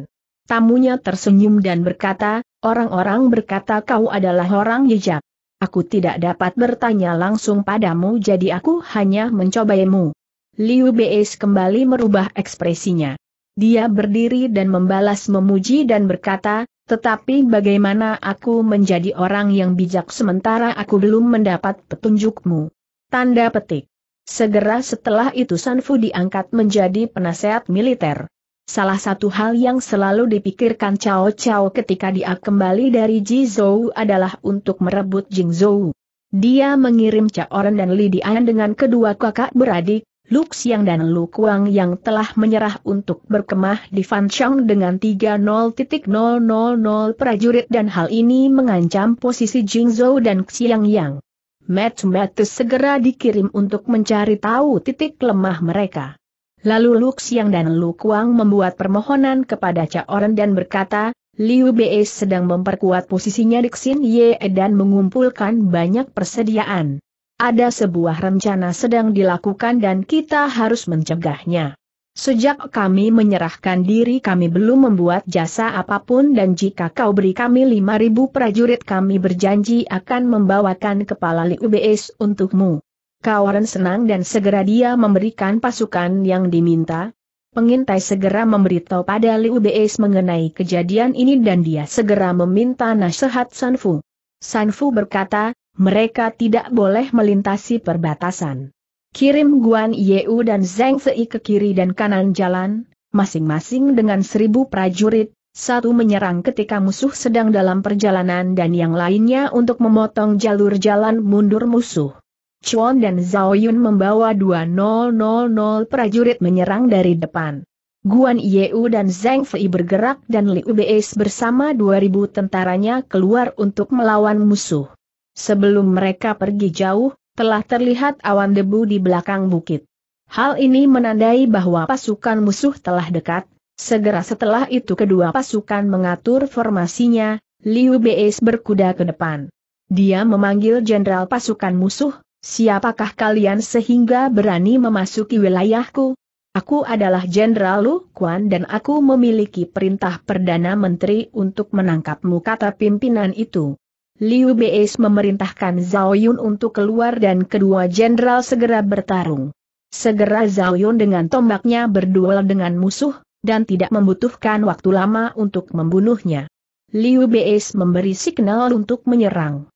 Tamunya tersenyum dan berkata, orang-orang berkata kau adalah orang jejak. Aku tidak dapat bertanya langsung padamu jadi aku hanya mencobaimu. Liu Beis kembali merubah ekspresinya. Dia berdiri dan membalas memuji dan berkata, tetapi bagaimana aku menjadi orang yang bijak sementara aku belum mendapat petunjukmu. Tanda petik. Segera setelah itu Sanfu diangkat menjadi penasehat militer. Salah satu hal yang selalu dipikirkan Cao Cao ketika dia kembali dari Jizhou adalah untuk merebut Jingzhou. Dia mengirim Cao Ren dan Li Dian dengan kedua kakak beradik, Lu Xiang dan Lu Kuang yang telah menyerah untuk berkemah di Fanchang dengan 30.000 prajurit dan hal ini mengancam posisi Jingzhou dan Xiang Yang. segera dikirim untuk mencari tahu titik lemah mereka. Lalu Lu Xiang dan Lu Kuang membuat permohonan kepada Oren dan berkata, Liu Bei sedang memperkuat posisinya di Xin Ye dan mengumpulkan banyak persediaan. Ada sebuah rencana sedang dilakukan dan kita harus mencegahnya. Sejak kami menyerahkan diri kami belum membuat jasa apapun dan jika kau beri kami 5.000 prajurit kami berjanji akan membawakan kepala Liu Bei untukmu. Kaoren senang dan segera dia memberikan pasukan yang diminta. Pengintai segera memberitahu pada Liu Beis mengenai kejadian ini dan dia segera meminta nasihat Sanfu. Sanfu berkata, mereka tidak boleh melintasi perbatasan. Kirim Guan Yeu dan Zhang Fei ke kiri dan kanan jalan, masing-masing dengan seribu prajurit, satu menyerang ketika musuh sedang dalam perjalanan dan yang lainnya untuk memotong jalur jalan mundur musuh. Chuan dan Zhao Yun membawa 2000 prajurit menyerang dari depan. Guan Yeu dan Zhang Fei bergerak dan Liu Bei bersama 2000 tentaranya keluar untuk melawan musuh. Sebelum mereka pergi jauh, telah terlihat awan debu di belakang bukit. Hal ini menandai bahwa pasukan musuh telah dekat, segera setelah itu kedua pasukan mengatur formasinya, Liu Bei berkuda ke depan. Dia memanggil jenderal pasukan musuh, Siapakah kalian sehingga berani memasuki wilayahku? Aku adalah Jenderal Lu Kuan dan aku memiliki perintah Perdana Menteri untuk menangkapmu kata pimpinan itu. Liu Beis memerintahkan Zhao Yun untuk keluar dan kedua jenderal segera bertarung. Segera Zhao Yun dengan tombaknya berduel dengan musuh, dan tidak membutuhkan waktu lama untuk membunuhnya. Liu Beis memberi signal untuk menyerang.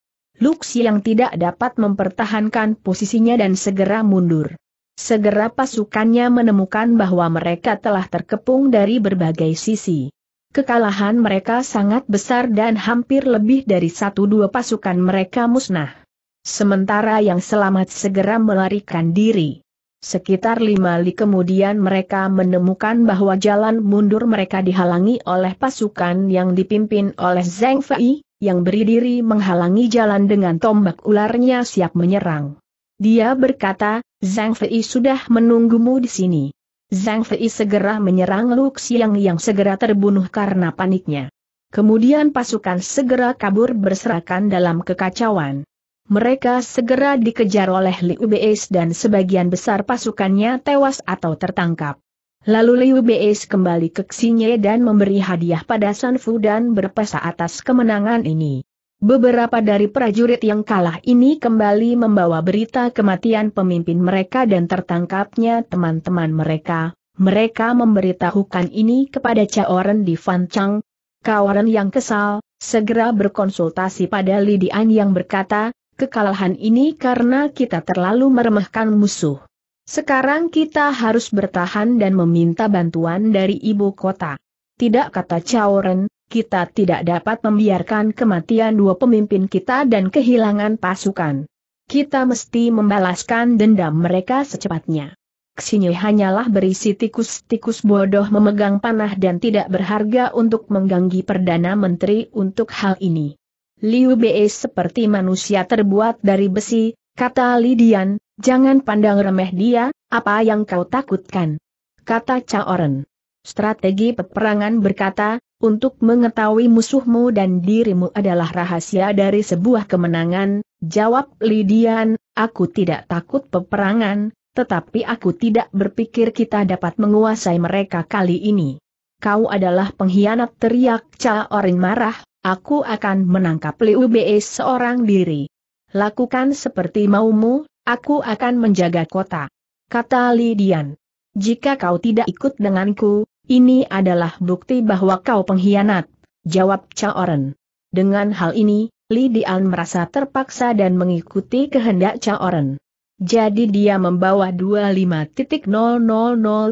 Lux yang tidak dapat mempertahankan posisinya dan segera mundur. Segera pasukannya menemukan bahwa mereka telah terkepung dari berbagai sisi. Kekalahan mereka sangat besar dan hampir lebih dari satu dua pasukan mereka musnah. Sementara yang selamat segera melarikan diri. Sekitar lima li kemudian mereka menemukan bahwa jalan mundur mereka dihalangi oleh pasukan yang dipimpin oleh Zhang Fei, yang berdiri menghalangi jalan dengan tombak ularnya siap menyerang. Dia berkata, Zhang Fei sudah menunggumu di sini. Zhang Fei segera menyerang Lu Xiang yang segera terbunuh karena paniknya. Kemudian pasukan segera kabur berserakan dalam kekacauan. Mereka segera dikejar oleh Liu Beis dan sebagian besar pasukannya tewas atau tertangkap. Lalu Liu Beis kembali ke Xinye dan memberi hadiah pada San Fu dan berpesa atas kemenangan ini. Beberapa dari prajurit yang kalah ini kembali membawa berita kematian pemimpin mereka dan tertangkapnya teman-teman mereka. Mereka memberitahukan ini kepada Cao Ren di Fan Chang. Ren yang kesal, segera berkonsultasi pada Li Dian yang berkata, kekalahan ini karena kita terlalu meremehkan musuh. Sekarang kita harus bertahan dan meminta bantuan dari ibu kota. Tidak kata Chaoren, kita tidak dapat membiarkan kematian dua pemimpin kita dan kehilangan pasukan. Kita mesti membalaskan dendam mereka secepatnya. Ksinye hanyalah berisi tikus-tikus bodoh memegang panah dan tidak berharga untuk mengganggi Perdana Menteri untuk hal ini. Liu Bei seperti manusia terbuat dari besi, kata Lidian, Jangan pandang remeh dia, apa yang kau takutkan? Kata Caoren. Strategi peperangan berkata, untuk mengetahui musuhmu dan dirimu adalah rahasia dari sebuah kemenangan, jawab Lidian, aku tidak takut peperangan, tetapi aku tidak berpikir kita dapat menguasai mereka kali ini. Kau adalah pengkhianat teriak Cha Orin marah, aku akan menangkap Liu Bei seorang diri. Lakukan seperti maumu, Aku akan menjaga kota. Kata Li Dian. Jika kau tidak ikut denganku, ini adalah bukti bahwa kau pengkhianat. Jawab Ren. Dengan hal ini, Li Dian merasa terpaksa dan mengikuti kehendak Ren. Jadi dia membawa 25.000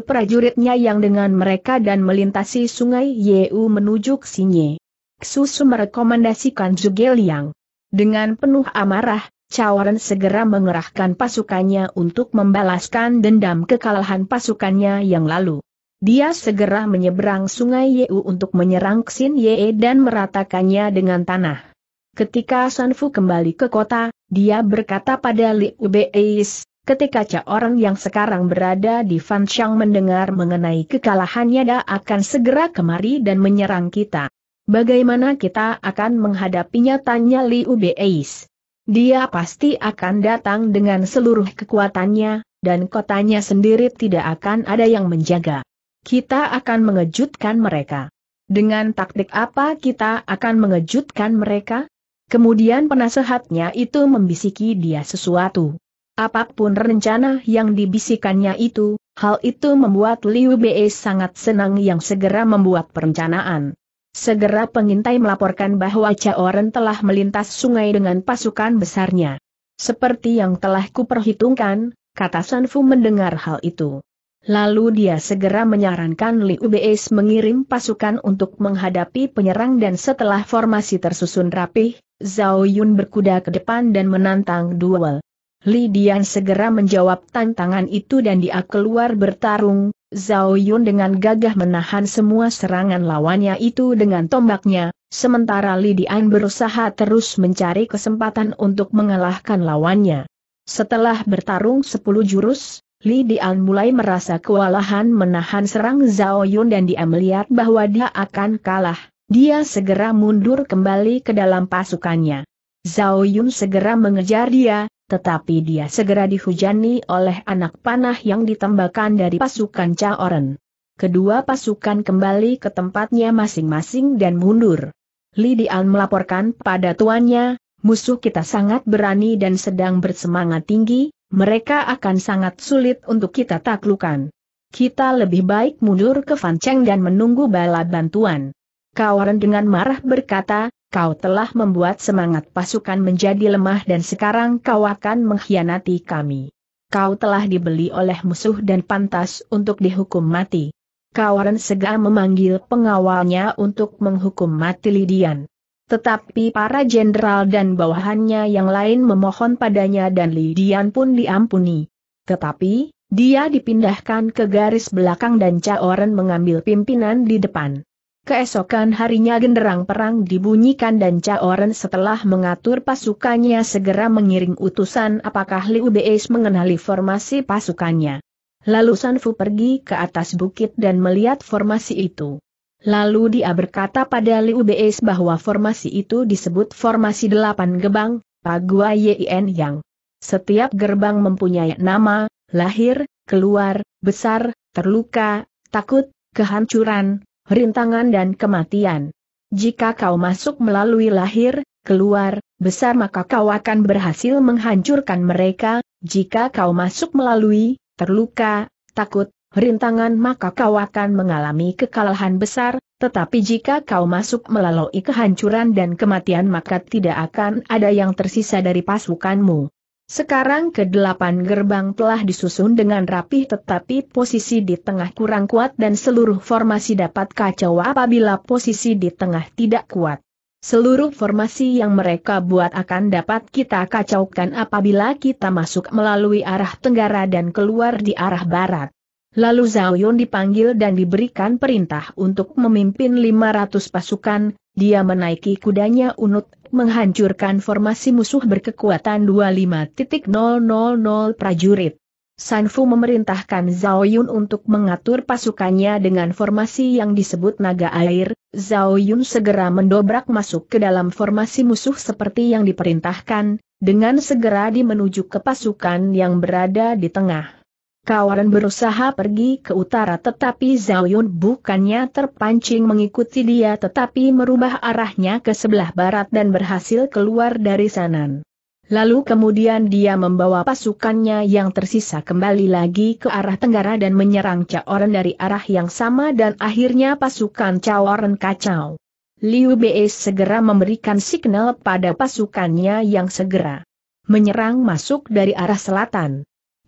prajuritnya yang dengan mereka dan melintasi sungai Yeu menuju Xinye. Susu merekomendasikan Zhuge Liang, Dengan penuh amarah, Cawaren segera mengerahkan pasukannya untuk membalaskan dendam kekalahan pasukannya yang lalu. Dia segera menyeberang sungai Yeu untuk menyerang Xin Ye dan meratakannya dengan tanah. Ketika Fu kembali ke kota, dia berkata pada Liu Beis, ketika Ca orang yang sekarang berada di Fanshang mendengar mengenai kekalahannya dia akan segera kemari dan menyerang kita. Bagaimana kita akan menghadapinya tanya Liu Beis. Dia pasti akan datang dengan seluruh kekuatannya, dan kotanya sendiri tidak akan ada yang menjaga. Kita akan mengejutkan mereka. Dengan taktik apa kita akan mengejutkan mereka? Kemudian penasehatnya itu membisiki dia sesuatu. Apapun rencana yang dibisikannya itu, hal itu membuat Liu Bei sangat senang yang segera membuat perencanaan. Segera pengintai melaporkan bahwa Caoren telah melintas sungai dengan pasukan besarnya. Seperti yang telah kuperhitungkan, kata Sanfu mendengar hal itu. Lalu dia segera menyarankan Liu Beis mengirim pasukan untuk menghadapi penyerang dan setelah formasi tersusun rapih, Zhao Yun berkuda ke depan dan menantang duel. Li segera menjawab tantangan itu dan dia keluar bertarung, Zhao Yun dengan gagah menahan semua serangan lawannya itu dengan tombaknya, sementara Li berusaha terus mencari kesempatan untuk mengalahkan lawannya. Setelah bertarung 10 jurus, Li mulai merasa kewalahan menahan serang Zhao Yun dan dia melihat bahwa dia akan kalah, dia segera mundur kembali ke dalam pasukannya. Zhao Yun segera mengejar dia, tetapi dia segera dihujani oleh anak panah yang ditembakkan dari pasukan Caoren. Kedua pasukan kembali ke tempatnya masing-masing dan mundur. Dian melaporkan pada tuannya, musuh kita sangat berani dan sedang bersemangat tinggi, mereka akan sangat sulit untuk kita taklukan. Kita lebih baik mundur ke Fancheng dan menunggu bala bantuan. Kawaran dengan marah berkata, Kau telah membuat semangat pasukan menjadi lemah dan sekarang kau akan mengkhianati kami. Kau telah dibeli oleh musuh dan pantas untuk dihukum mati. Kawaran segera memanggil pengawalnya untuk menghukum mati Lidian. Tetapi para jenderal dan bawahannya yang lain memohon padanya dan Lidian pun diampuni. Tetapi, dia dipindahkan ke garis belakang dan Caoren mengambil pimpinan di depan. Keesokan harinya genderang perang dibunyikan dan Caoren setelah mengatur pasukannya segera mengiring utusan apakah Liu Beis mengenali formasi pasukannya. Lalu Sanfu pergi ke atas bukit dan melihat formasi itu. Lalu dia berkata pada Liu Beis bahwa formasi itu disebut formasi delapan gebang, Pagua Yin Yang. Setiap gerbang mempunyai nama, lahir, keluar, besar, terluka, takut, kehancuran, rintangan dan kematian. Jika kau masuk melalui lahir, keluar, besar maka kau akan berhasil menghancurkan mereka, jika kau masuk melalui, terluka, takut, rintangan maka kau akan mengalami kekalahan besar, tetapi jika kau masuk melalui kehancuran dan kematian maka tidak akan ada yang tersisa dari pasukanmu. Sekarang kedelapan gerbang telah disusun dengan rapih tetapi posisi di tengah kurang kuat dan seluruh formasi dapat kacau apabila posisi di tengah tidak kuat. Seluruh formasi yang mereka buat akan dapat kita kacaukan apabila kita masuk melalui arah tenggara dan keluar di arah barat. Lalu Zhao Yun dipanggil dan diberikan perintah untuk memimpin 500 pasukan, dia menaiki kudanya unut menghancurkan formasi musuh berkekuatan 25.000 prajurit. Sanfu memerintahkan Zhao Yun untuk mengatur pasukannya dengan formasi yang disebut naga air, Zhao Yun segera mendobrak masuk ke dalam formasi musuh seperti yang diperintahkan, dengan segera dimenuju ke pasukan yang berada di tengah. Kawaran berusaha pergi ke utara tetapi Zhao Yun bukannya terpancing mengikuti dia tetapi merubah arahnya ke sebelah barat dan berhasil keluar dari sanan. Lalu kemudian dia membawa pasukannya yang tersisa kembali lagi ke arah tenggara dan menyerang Caoren dari arah yang sama dan akhirnya pasukan Caoren kacau. Liu Bei segera memberikan signal pada pasukannya yang segera menyerang masuk dari arah selatan.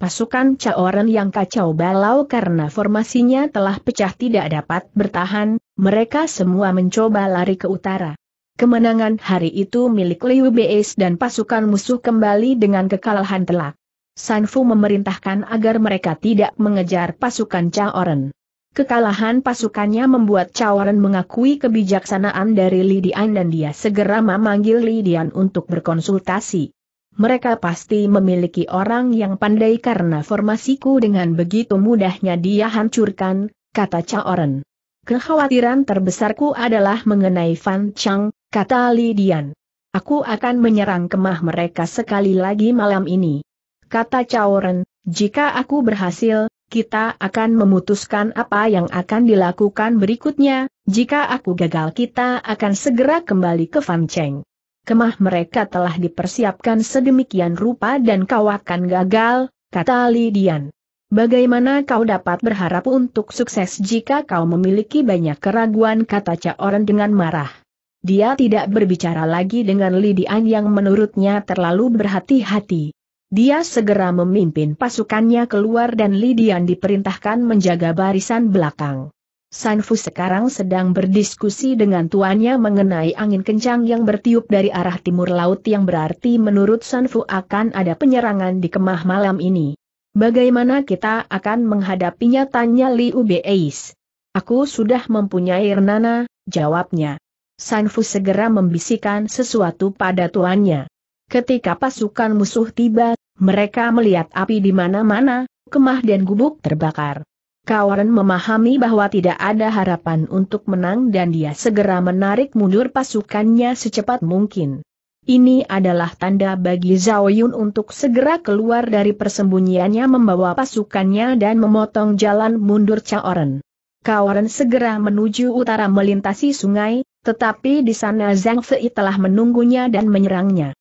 Pasukan Caoren yang kacau balau karena formasinya telah pecah tidak dapat bertahan, mereka semua mencoba lari ke utara. Kemenangan hari itu milik Liu Beis dan pasukan musuh kembali dengan kekalahan telak. Sanfu memerintahkan agar mereka tidak mengejar pasukan Caoren. Kekalahan pasukannya membuat Caoren mengakui kebijaksanaan dari Lidian dan dia segera memanggil Lidian untuk berkonsultasi mereka pasti memiliki orang yang pandai karena formasiku dengan begitu mudahnya dia hancurkan, kata Ren. Kekhawatiran terbesarku adalah mengenai Fan Chang, kata Li Dian. Aku akan menyerang kemah mereka sekali lagi malam ini. Kata Ren. jika aku berhasil, kita akan memutuskan apa yang akan dilakukan berikutnya, jika aku gagal kita akan segera kembali ke Fan Cheng kemah mereka telah dipersiapkan sedemikian rupa dan kau akan gagal, kata Lidian. Bagaimana kau dapat berharap untuk sukses jika kau memiliki banyak keraguan kata Caoran dengan marah. Dia tidak berbicara lagi dengan Lidian yang menurutnya terlalu berhati-hati. Dia segera memimpin pasukannya keluar dan Lidian diperintahkan menjaga barisan belakang. Sanfu sekarang sedang berdiskusi dengan tuannya mengenai angin kencang yang bertiup dari arah timur laut yang berarti menurut Sanfu akan ada penyerangan di kemah malam ini. Bagaimana kita akan menghadapinya tanya Liu Beis. Aku sudah mempunyai renana, jawabnya. Sanfu segera membisikkan sesuatu pada tuannya. Ketika pasukan musuh tiba, mereka melihat api di mana-mana, kemah dan gubuk terbakar. Kawaran memahami bahwa tidak ada harapan untuk menang dan dia segera menarik mundur pasukannya secepat mungkin. Ini adalah tanda bagi Zhao Yun untuk segera keluar dari persembunyiannya membawa pasukannya dan memotong jalan mundur Ren. Kaoren segera menuju utara melintasi sungai, tetapi di sana Zhang Fei telah menunggunya dan menyerangnya.